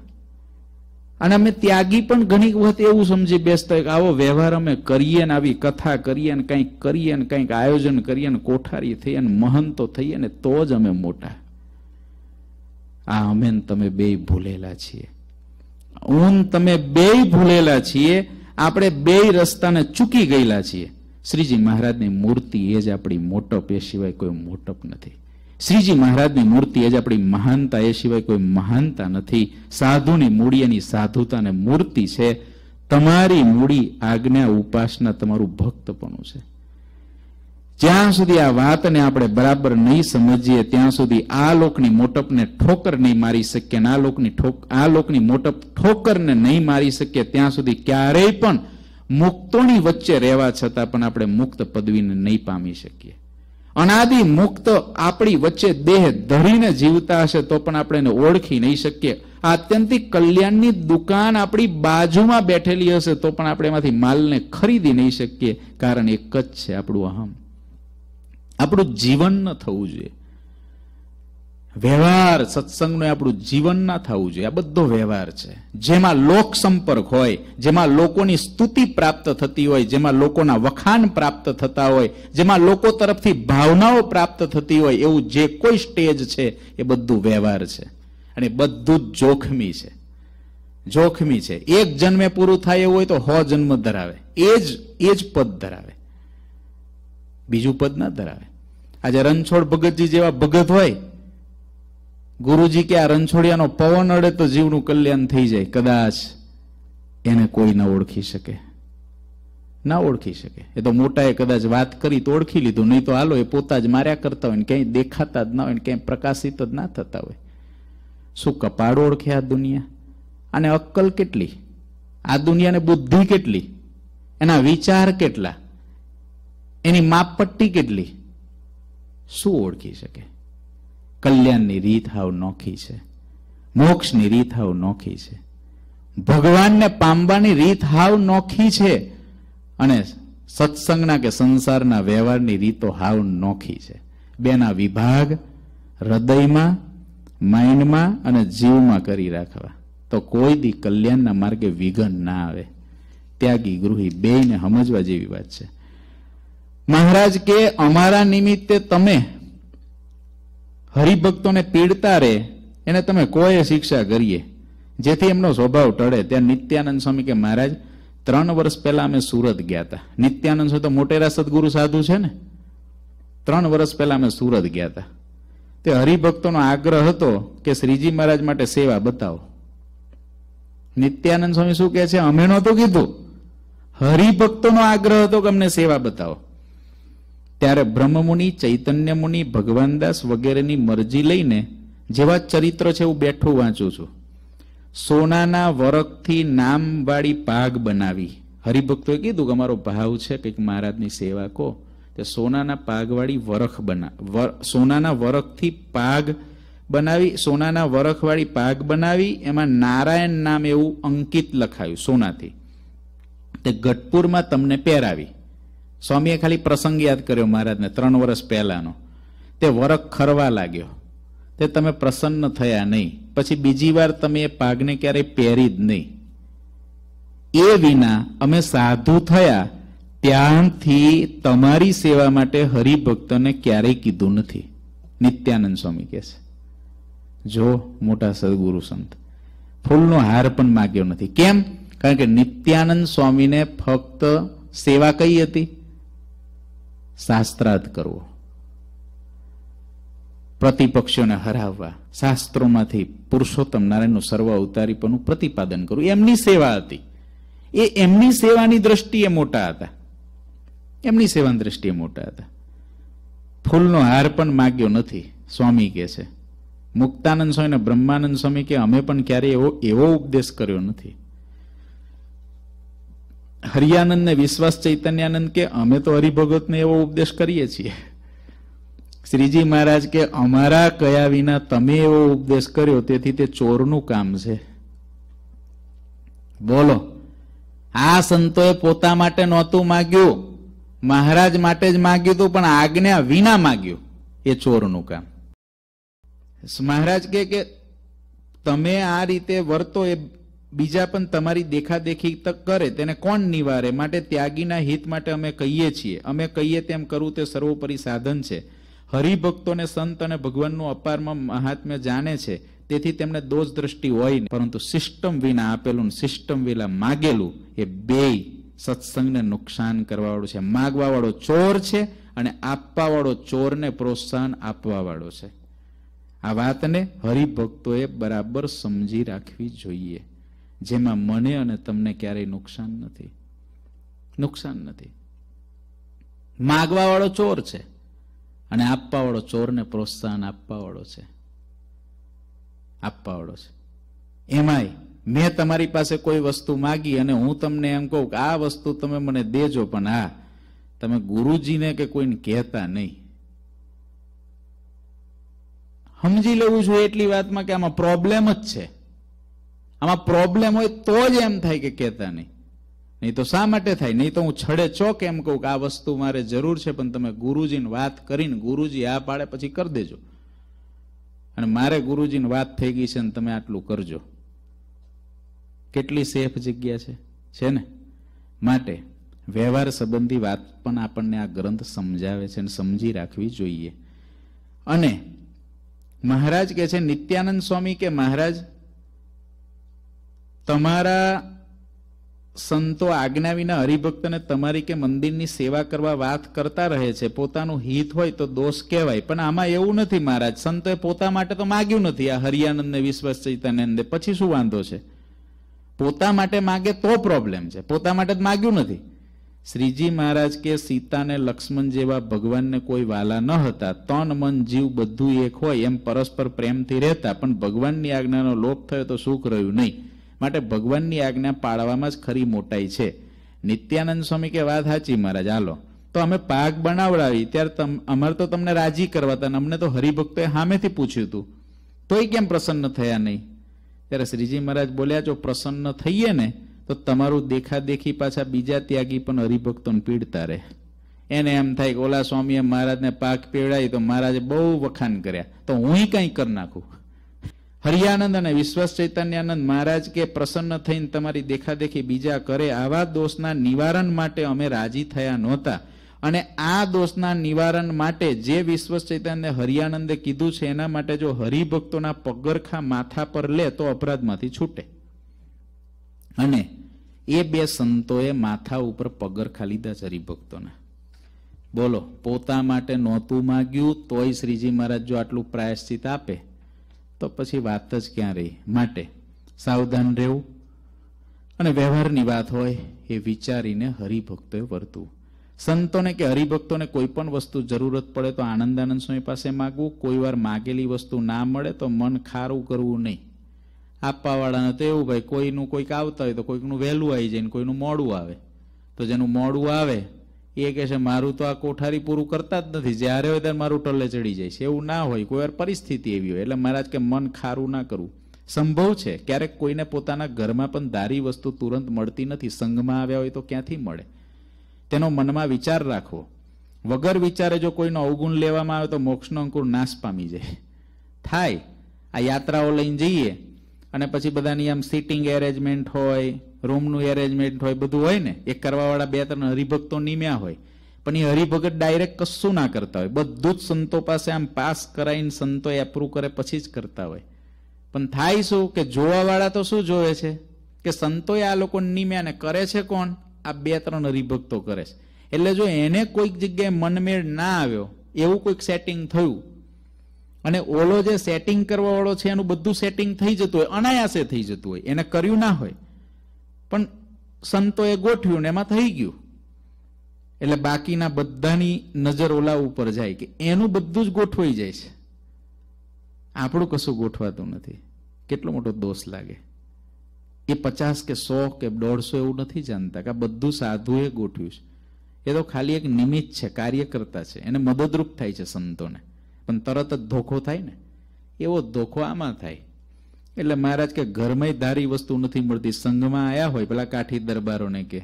અને અમે ત્યાગી પણ ઘણી વખત એવું સમજી બેસતા કે આવો વ્યવહાર અમે કરીએ ને આવી કથા કરીએ ને કંઈક કરીએ ને કંઈક આયોજન કરીએ ને કોઠારી થઈએ ને મહંતો થઈએ ને તો જ અમે મોટા આ અમે તમે બે ભૂલેલા છીએ હું તમે બે ભૂલેલા છીએ આપણે બે રસ્તાને ચૂકી ગયેલા છીએ શ્રીજી મહારાજની મૂર્તિ એ જ આપણી મોટપ એ સિવાય કોઈ મોટપ નથી શ્રીજી મહારાજની મૂર્તિ એ જ આપણી મહાનતા એ સિવાય કોઈ મહાનતા નથી સાધુની મૂડી એની સાધુતાને મૂર્તિ છે તમારી મૂડી આજ્ઞા ઉપાસના તમારું ભક્તપણું છે જ્યાં સુધી આ વાતને આપણે બરાબર નહીં સમજીએ ત્યાં સુધી આ લોકની મોટપને ઠોકર નહીં મારી શકીએ અને આ લોકની ઠોક આ લોકની મોટપ ઠોકરને નહીં મારી શકીએ ત્યાં સુધી ક્યારેય પણ મુક્તોની વચ્ચે રહેવા છતાં પણ આપણે મુક્ત પદવીને નહીં પામી શકીએ અનાદિ મુક્ત આપણી વચ્ચે દેહ ધરીને જીવતા હશે તો પણ આપણે એને ઓળખી નહીં શકીએ આ આત્યંતિક કલ્યાણની દુકાન આપણી બાજુમાં બેઠેલી હશે તો પણ આપણે એમાંથી માલને ખરીદી નહીં શકીએ કારણ એક જ છે આપણું અહમ આપણું જીવન ન થવું જોઈએ વ્યવહાર સત્સંગનું આપણું જીવન ના થવું જોઈએ આ બધો વ્યવહાર છે જેમાં લોક સંપર્ક હોય જેમાં લોકોની સ્તુતિ પ્રાપ્ત થતી હોય જેમાં લોકોના વખાણ પ્રાપ્ત થતા હોય જેમાં લોકો તરફથી ભાવનાઓ પ્રાપ્ત થતી હોય એવું જે કોઈ સ્ટેજ છે એ બધું વ્યવહાર છે અને બધું જ જોખમી છે જોખમી છે એક જન્મે પૂરું થાય એવું હોય તો હો જન્મ ધરાવે એ જ એ જ પદ ધરાવે બીજું પદ ના ધરાવે આજે રણછોડ ભગતજી જેવા ભગત હોય ગુરુજી કે આ રણછોડિયાનો પવન અડે તો જીવનું કલ્યાણ થઈ જાય કદાચ એને કોઈ ન ઓળખી શકે ના ઓળખી શકે એ તો મોટાએ કદાચ વાત કરી તો ઓળખી લીધું નહીં તો હાલો એ પોતા જ માર્યા કરતા હોય ને ક્યાંય દેખાતા જ ના હોય ને ક્યાંય પ્રકાશિત જ ના થતા હોય શું કપાળ ઓળખે આ દુનિયા અને અક્કલ કેટલી આ દુનિયાને બુદ્ધિ કેટલી એના વિચાર કેટલા એની માપપટ્ટી કેટલી શું ઓળખી શકે કલ્યાણની રીત હાવ નોખી છે મોક્ષની રીત હાવ નોખી છે ભગવાનને પામવાની રીત હાવ નોખી છે અને સત્સંગના કે સંસારના વ્યવહારની રીતો હાવ નોખી છે બેના વિભાગ હૃદયમાં માઇન્ડમાં અને જીવમાં કરી રાખવા તો કોઈ દી કલ્યાણના માર્ગે વિઘન ના આવે ત્યાગી ગૃહી બેને સમજવા જેવી વાત છે મહારાજ કે અમારા નિમિત્તે તમે હરિભક્તોને પીડતા રહે એને તમે કોઈ શિક્ષા કરીએ જેથી એમનો સ્વભાવ ટળે ત્યાં નિત્યાનંદ સ્વામી કે મહારાજ ત્રણ વર્ષ પહેલા અમે સુરત ગયા હતા નિત્યાનંદ સ્વામી તો મોટેરા સદગુરુ સાધુ છે ને ત્રણ વર્ષ પહેલા અમે સુરત ગયા હતા તે હરિભક્તોનો આગ્રહ હતો કે શ્રીજી મહારાજ માટે સેવા બતાવો નિત્યાનંદ સ્વામી શું કહે છે અમે નહોતું કીધું હરિભક્તોનો આગ્રહ હતો કે અમને સેવા બતાવો ત્યારે બ્રહ્મમુનિ ચૈતન્ય મુનિ ભગવાનદાસ વગેરેની મરજી લઈને જેવા ચરિત્ર છે હું બેઠું વાંચું છું સોનાના વરખથી નામવાળી પાગ બનાવી હરિભક્તોએ કીધું કે અમારો ભાવ છે કંઈક મહારાજની સેવા કહો તે સોનાના પાગવાળી વરખ બના સોનાના વરખથી પાગ બનાવી સોનાના વરખવાળી પાગ બનાવી એમાં નારાયણ નામ એવું અંકિત લખાયું સોનાથી તે ગઢપુરમાં તમને પહેરાવી સ્વામીએ ખાલી પ્રસંગ યાદ કર્યો મહારાજને ત્રણ વર્ષ પહેલાંનો તે વરખ ખરવા લાગ્યો તે તમે પ્રસન્ન થયા નહીં પછી બીજી વાર તમે એ પાગને ક્યારેય પહેરી જ નહીં એ વિના અમે સાધુ થયા ત્યાંથી તમારી સેવા માટે હરિભક્તોને ક્યારેય કીધું નથી નિત્યાનંદ સ્વામી કહે છે જો મોટા સદગુરુ સંત ફૂલનો હાર પણ માગ્યો નથી કેમ કારણ કે નિત્યાનંદ સ્વામીને ફક્ત સેવા કઈ હતી શાસ્ત્રાર્થ કરવો પ્રતિપક્ષોને હરાવવા શાસ્ત્રોમાંથી પુરુષોત્તમ નારાયણનું સર્વ અવતારીપનું પ્રતિપાદન કરવું એમની સેવા હતી એ એમની સેવાની દ્રષ્ટિએ મોટા હતા એમની સેવાની દ્રષ્ટિએ મોટા હતા ફૂલનો હાર પણ માગ્યો નથી સ્વામી કહે છે મુક્તાનંદ સ્વામી અને બ્રહ્માનંદ સ્વામી કે અમે પણ ક્યારેય એવો એવો ઉપદેશ કર્યો નથી હરિયાનંદ ને વિશ્વાસ ચૈતન્યાનંદ કે અમે તો હરિભગત ને એવો ઉપદેશ કરીએ છીએ શ્રીજી મહારાજ કે અમારા કયા વિના તમે એવો ઉપદેશ કર્યો તેથી તે ચોરનું કામ છે બોલો આ સંતોએ પોતા માટે નહોતું માગ્યું મહારાજ માટે જ માગ્યું હતું પણ આજ્ઞા વિના માગ્યું એ ચોરનું કામ મહારાજ કે તમે આ રીતે વર્તો એ બીજા પણ તમારી દેખાદેખી તક કરે તેને કોણ નિવારે માટે ત્યાગીના હિત માટે અમે કહીએ છીએ અમે કહીએ તેમ કરવું તે સર્વોપરી સાધન છે હરિભક્તોને સંત અને ભગવાનનું અપારમાં મહાત્મ્ય જાણે છે તેથી તેમને દોષ દ્રષ્ટિ હોય નહીં પરંતુ સિસ્ટમ વિના આપેલું સિસ્ટમ વિના માગેલું એ બે સત્સંગને નુકસાન કરવાવાળું છે માગવાવાળો ચોર છે અને આપવાવાળો ચોરને પ્રોત્સાહન આપવાવાળો છે આ વાતને હરિભક્તોએ બરાબર સમજી રાખવી જોઈએ જેમાં મને અને તમને ક્યારેય નુકસાન નથી નુકસાન નથી માગવાવાળો ચોર છે અને આપવા વાળો ચોરને પ્રોત્સાહન આપવા વાળો છે આપવા વાળો છે એમાંય મેં તમારી પાસે કોઈ વસ્તુ માગી અને હું તમને એમ કહું કે આ વસ્તુ તમે મને દેજો પણ હા તમે ગુરુજીને કે કોઈને કહેતા નહીં સમજી લેવું જોઈએ એટલી વાતમાં કે આમાં પ્રોબ્લેમ જ છે આમાં પ્રોબ્લેમ હોય તો જ એમ થાય કે કહેતા નહીં નહીં તો શા માટે થાય નહીં તો હું છડે ચોક એમ કહું કે આ વસ્તુ મારે જરૂર છે પણ તમે ગુરુજીને વાત કરીને ગુરુજી આ પાડે પછી કરી દેજો અને મારે ગુરુજીની વાત થઈ ગઈ છે ને તમે આટલું કરજો કેટલી સેફ જગ્યા છે છે ને માટે વ્યવહાર સંબંધી વાત પણ આપણને આ ગ્રંથ સમજાવે છે અને સમજી રાખવી જોઈએ અને મહારાજ કે છે નિત્યાનંદ સ્વામી કે મહારાજ તમારા સંતો આજ્ઞા વિના હરિભક્તને તમારી કે મંદિરની સેવા કરવા વાત કરતા રહે છે પોતાનું હિત હોય તો દોષ કહેવાય પણ આમાં એવું નથી મહારાજ સંતોએ પોતા માટે તો માગ્યું નથી આ હરિયાનંદને વિશ્વાસ ચૈતાનંદે પછી શું વાંધો છે પોતા માટે માગે તો પ્રોબ્લેમ છે પોતા માટે જ માગ્યું નથી શ્રીજી મહારાજ કે સીતાને લક્ષ્મણ જેવા ભગવાનને કોઈ વાલા ન હતા તન મન જીવ બધું એક હોય એમ પરસ્પર પ્રેમથી રહેતા પણ ભગવાનની આજ્ઞાનો લોપ થયો તો સુખ રહ્યું નહીં માટે ભગવાનની આજ્ઞા પાળવામાં જ ખરી મોટાઈ છે નિત્યાનંદ સ્વામી કે વાત સાચી મહારાજ હાલો તો અમે પાક બનાવડાવી ત્યારે તમ અમારે તો તમને રાજી કરવા હતા અમને તો હરિભક્તોએ સામેથી પૂછ્યું હતું તોય કેમ પ્રસન્ન થયા નહીં ત્યારે શ્રીજી મહારાજ બોલ્યા જો પ્રસન્ન થઈએ ને તો તમારું દેખાદેખી પાછા બીજા ત્યાગી પણ હરિભક્તોને પીડતા રહે એને એમ થાય કે ઓલા સ્વામીએ મહારાજને પાક પીવડાવી તો મહારાજે બહુ વખાણ કર્યા તો હું કંઈ કરી નાખું હરિયાનંદ અને વિશ્વાસ ચૈતન્યાનંદ મહારાજ કે પ્રસન્ન થઈને તમારી દેખાદેખી બીજા કરે આવા દોષના નિવારણ માટે અમે રાજી થયા નહોતા અને આ દોષના નિવારણ માટે જે વિશ્વ ચૈતન્ય હરિયાનંદે કીધું છે એના માટે જો હરિભક્તોના પગરખા માથા પર લે તો અપરાધમાંથી છૂટે અને એ બે સંતોએ માથા ઉપર પગરખા લીધા છે હરિભક્તોના બોલો પોતા માટે નહોતું માગ્યું તોય શ્રીજી મહારાજ જો આટલું પ્રાયશ્ચિત આપે તો પછી વાત જ ક્યાં રહી માટે સાવધાન રહેવું અને વ્યવહારની વાત હોય એ વિચારીને હરિભક્તોએ વર્તવું સંતોને કે હરિભક્તોને કોઈ પણ વસ્તુ જરૂરત પડે તો આનંદાનંદ સ્વામી પાસે માગવું કોઈ વાર માગેલી વસ્તુ ના મળે તો મન ખારું કરવું નહીં આપવાવાળાને તો એવું ભાઈ કોઈનું કોઈક આવતા હોય તો કોઈકનું વહેલું આવી જાય ને કોઈનું મોડું આવે તો જેનું મોડું આવે એ કહે છે મારું તો આ કોઠારી પૂરું કરતા જ નથી જ્યારે હોય ત્યારે મારું ટલે ચડી જાય છે એવું ના હોય કોઈ વાર પરિસ્થિતિ એવી હોય એટલે મહારાજ કે મન ખારું ના કરવું સંભવ છે ક્યારેક કોઈને પોતાના ઘરમાં પણ ધારી વસ્તુ તુરંત મળતી નથી સંઘમાં આવ્યા હોય તો ક્યાંથી મળે તેનો મનમાં વિચાર રાખવો વગર વિચારે જો કોઈનો અવગુણ લેવામાં આવે તો મોક્ષનો અંકુર નાશ પામી જાય થાય આ યાત્રાઓ લઈને જઈએ અને પછી બધાની આમ સિટિંગ એરેન્જમેન્ટ હોય રૂમનું એરેન્જમેન્ટ હોય બધું હોય ને એ કરવાવાળા બે ત્રણ હરિભક્તો નીમ્યા હોય પણ એ હરિભગત ડાયરેક્ટ કશું ના કરતા હોય બધું જ સંતો પાસે આમ પાસ કરાવીને સંતો એપ્રુવ કરે પછી જ કરતા હોય પણ થાય શું કે જોવાવાળા તો શું જોવે છે કે સંતોએ આ લોકો નિમ્યા ને કરે છે કોણ આ બે ત્રણ હરિભક્તો કરે છે એટલે જો એને કોઈક જગ્યાએ મનમેળ ના આવ્યો એવું કોઈક સેટિંગ થયું અને ઓલો જે સેટિંગ કરવાવાળો છે એનું બધું સેટિંગ થઈ જતું હોય અનાયાસે થઈ જતું હોય એને કર્યું ના હોય પણ સંતોએ ગોઠવ્યું ને એમાં થઈ ગયું એટલે બાકીના બધાની નજર ઓલા ઉપર જાય કે એનું બધું જ ગોઠવાઈ જાય છે આપણું કશું ગોઠવાતું નથી કેટલો મોટો દોષ લાગે એ પચાસ કે સો કે દોઢસો એવું નથી જાણતા કે આ બધું સાધુએ ગોઠવ્યું છે એ તો ખાલી એક નિમિત્ત છે કાર્યકર્તા છે એને મદદરૂપ થાય છે સંતોને પણ તરત જ ધોખો થાય ને એવો ધોખો આમાં થાય એટલે મહારાજ કે ઘરમાંય ધારી વસ્તુ નથી મળતી સંઘમાં આવ્યા હોય પેલા કાઠી દરબારોને કે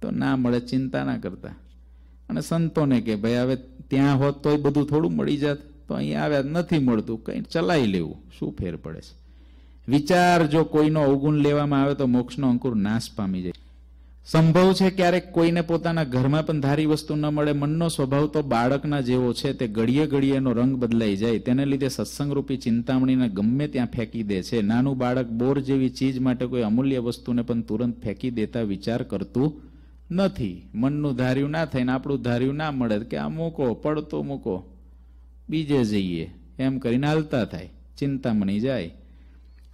તો ના મળે ચિંતા ના કરતા અને સંતોને કે ભાઈ હવે ત્યાં હોત તોય બધું થોડું મળી જાત તો અહીંયા આવ્યા નથી મળતું કંઈ ચલાવી લેવું શું ફેર પડે છે વિચાર જો કોઈનો અવગુણ લેવામાં આવે તો મોક્ષનો અંકુર નાશ પામી જાય સંભવ છે ક્યારેક કોઈને પોતાના ઘરમાં પણ ધારી વસ્તુ ન મળે મનનો સ્વભાવ તો બાળકના જેવો છે તે ઘડીએ ઘડીએનો રંગ બદલાઈ જાય તેને લીધે સત્સંગરૂપી ચિંતામણીને ગમે ત્યાં ફેંકી દે છે નાનું બાળક બોર જેવી ચીજ માટે કોઈ અમૂલ્ય વસ્તુને પણ તુરંત ફેંકી દેતા વિચાર કરતું નથી મનનું ધાર્યું ના થઈને આપણું ધાર્યું ના મળે કે આ મૂકો પડતો મૂકો બીજે જઈએ એમ કરીને હાલતા થાય ચિંતામણી જાય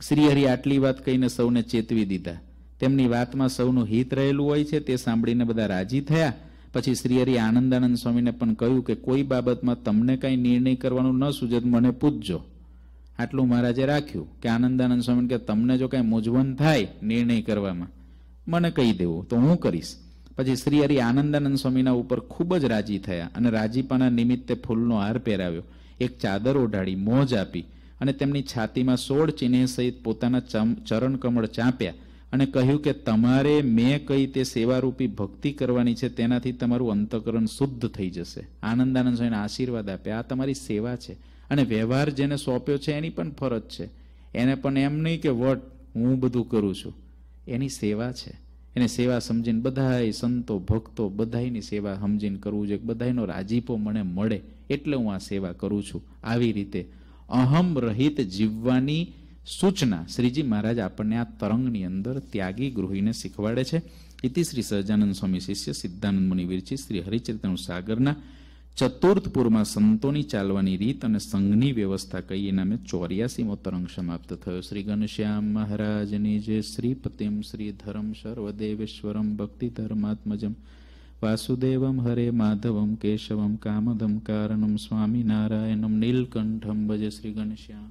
શ્રીહરિ આટલી વાત કહીને સૌને ચેતવી દીધા તેમની વાતમાં સૌનું હિત રહેલું હોય છે તે સાંભળીને બધા રાજી થયા પછી શ્રીહરિ આનંદાનંદ સ્વામીને પણ કહ્યું કે કોઈ બાબતમાં તમને કાંઈ નિર્ણય કરવાનું ન સૂજત મને પૂછજો આટલું મહારાજે રાખ્યું કે આનંદાનંદ સ્વામી કે તમને જો કાંઈ મૂંઝવણ થાય નિર્ણય કરવામાં મને કહી દેવું તો હું કરીશ પછી શ્રી હરિ આનંદાનંદ સ્વામીના ઉપર ખૂબ જ રાજી થયા અને રાજીપાના નિમિત્તે ફૂલનો હાર પહેરાવ્યો એક ચાદર ઓઢાડી મોજ આપી અને તેમની છાતીમાં સોળ ચિહ્ન સહિત પોતાના ચરણ કમળ ચાંપ્યા અને કહ્યું કે તમારે મેં કઈ તે સેવારૂપી ભક્તિ કરવાની છે તેનાથી તમારું અંતકરણ શુદ્ધ થઈ જશે આનંદ આનંદ સ્વામીને આશીર્વાદ આપ્યા આ તમારી સેવા છે અને વ્યવહાર જેને સોંપ્યો છે એની પણ ફરજ છે એને પણ એમ નહીં કે વટ હું બધું કરું છું એની સેવા છે એને સેવા સમજીને બધાય સંતો ભક્તો બધાયની સેવા સમજીને કરવું જોઈએ બધાયનો રાજીપો મને મળે એટલે હું આ સેવા કરું છું આવી રીતે અહમ રહિત જીવવાની સૂચના શ્રીજી મહારાજ આપણને આ તરંગની અંદર ત્યાગી ગૃહિને શીખવાડે છે ઇતિ શ્રી સહજાનંદ સ્વામી શિષ્ય સિદ્ધાનંદ મુનિ મુનિવીરજી શ્રી હરિચરિતનું સાગરના ચતુર્થપુરમાં સંતોની ચાલવાની રીત અને સંઘની વ્યવસ્થા કહી એના મેં ચોર્યાસીમો તરંગ સમાપ્ત થયો શ્રી ઘનશ્યામ મહારાજની જે શ્રી પતિમ શ્રી ધરમ સર્વદેવેશ્વરમ ભક્તિ ધર્માત્મજમ વાસુદેવમ હરે માધવમ કેશવમ કામધમ કારણમ સ્વામિનારાયણમ નીલકંઠમ ભજે શ્રી ઘનશ્યામ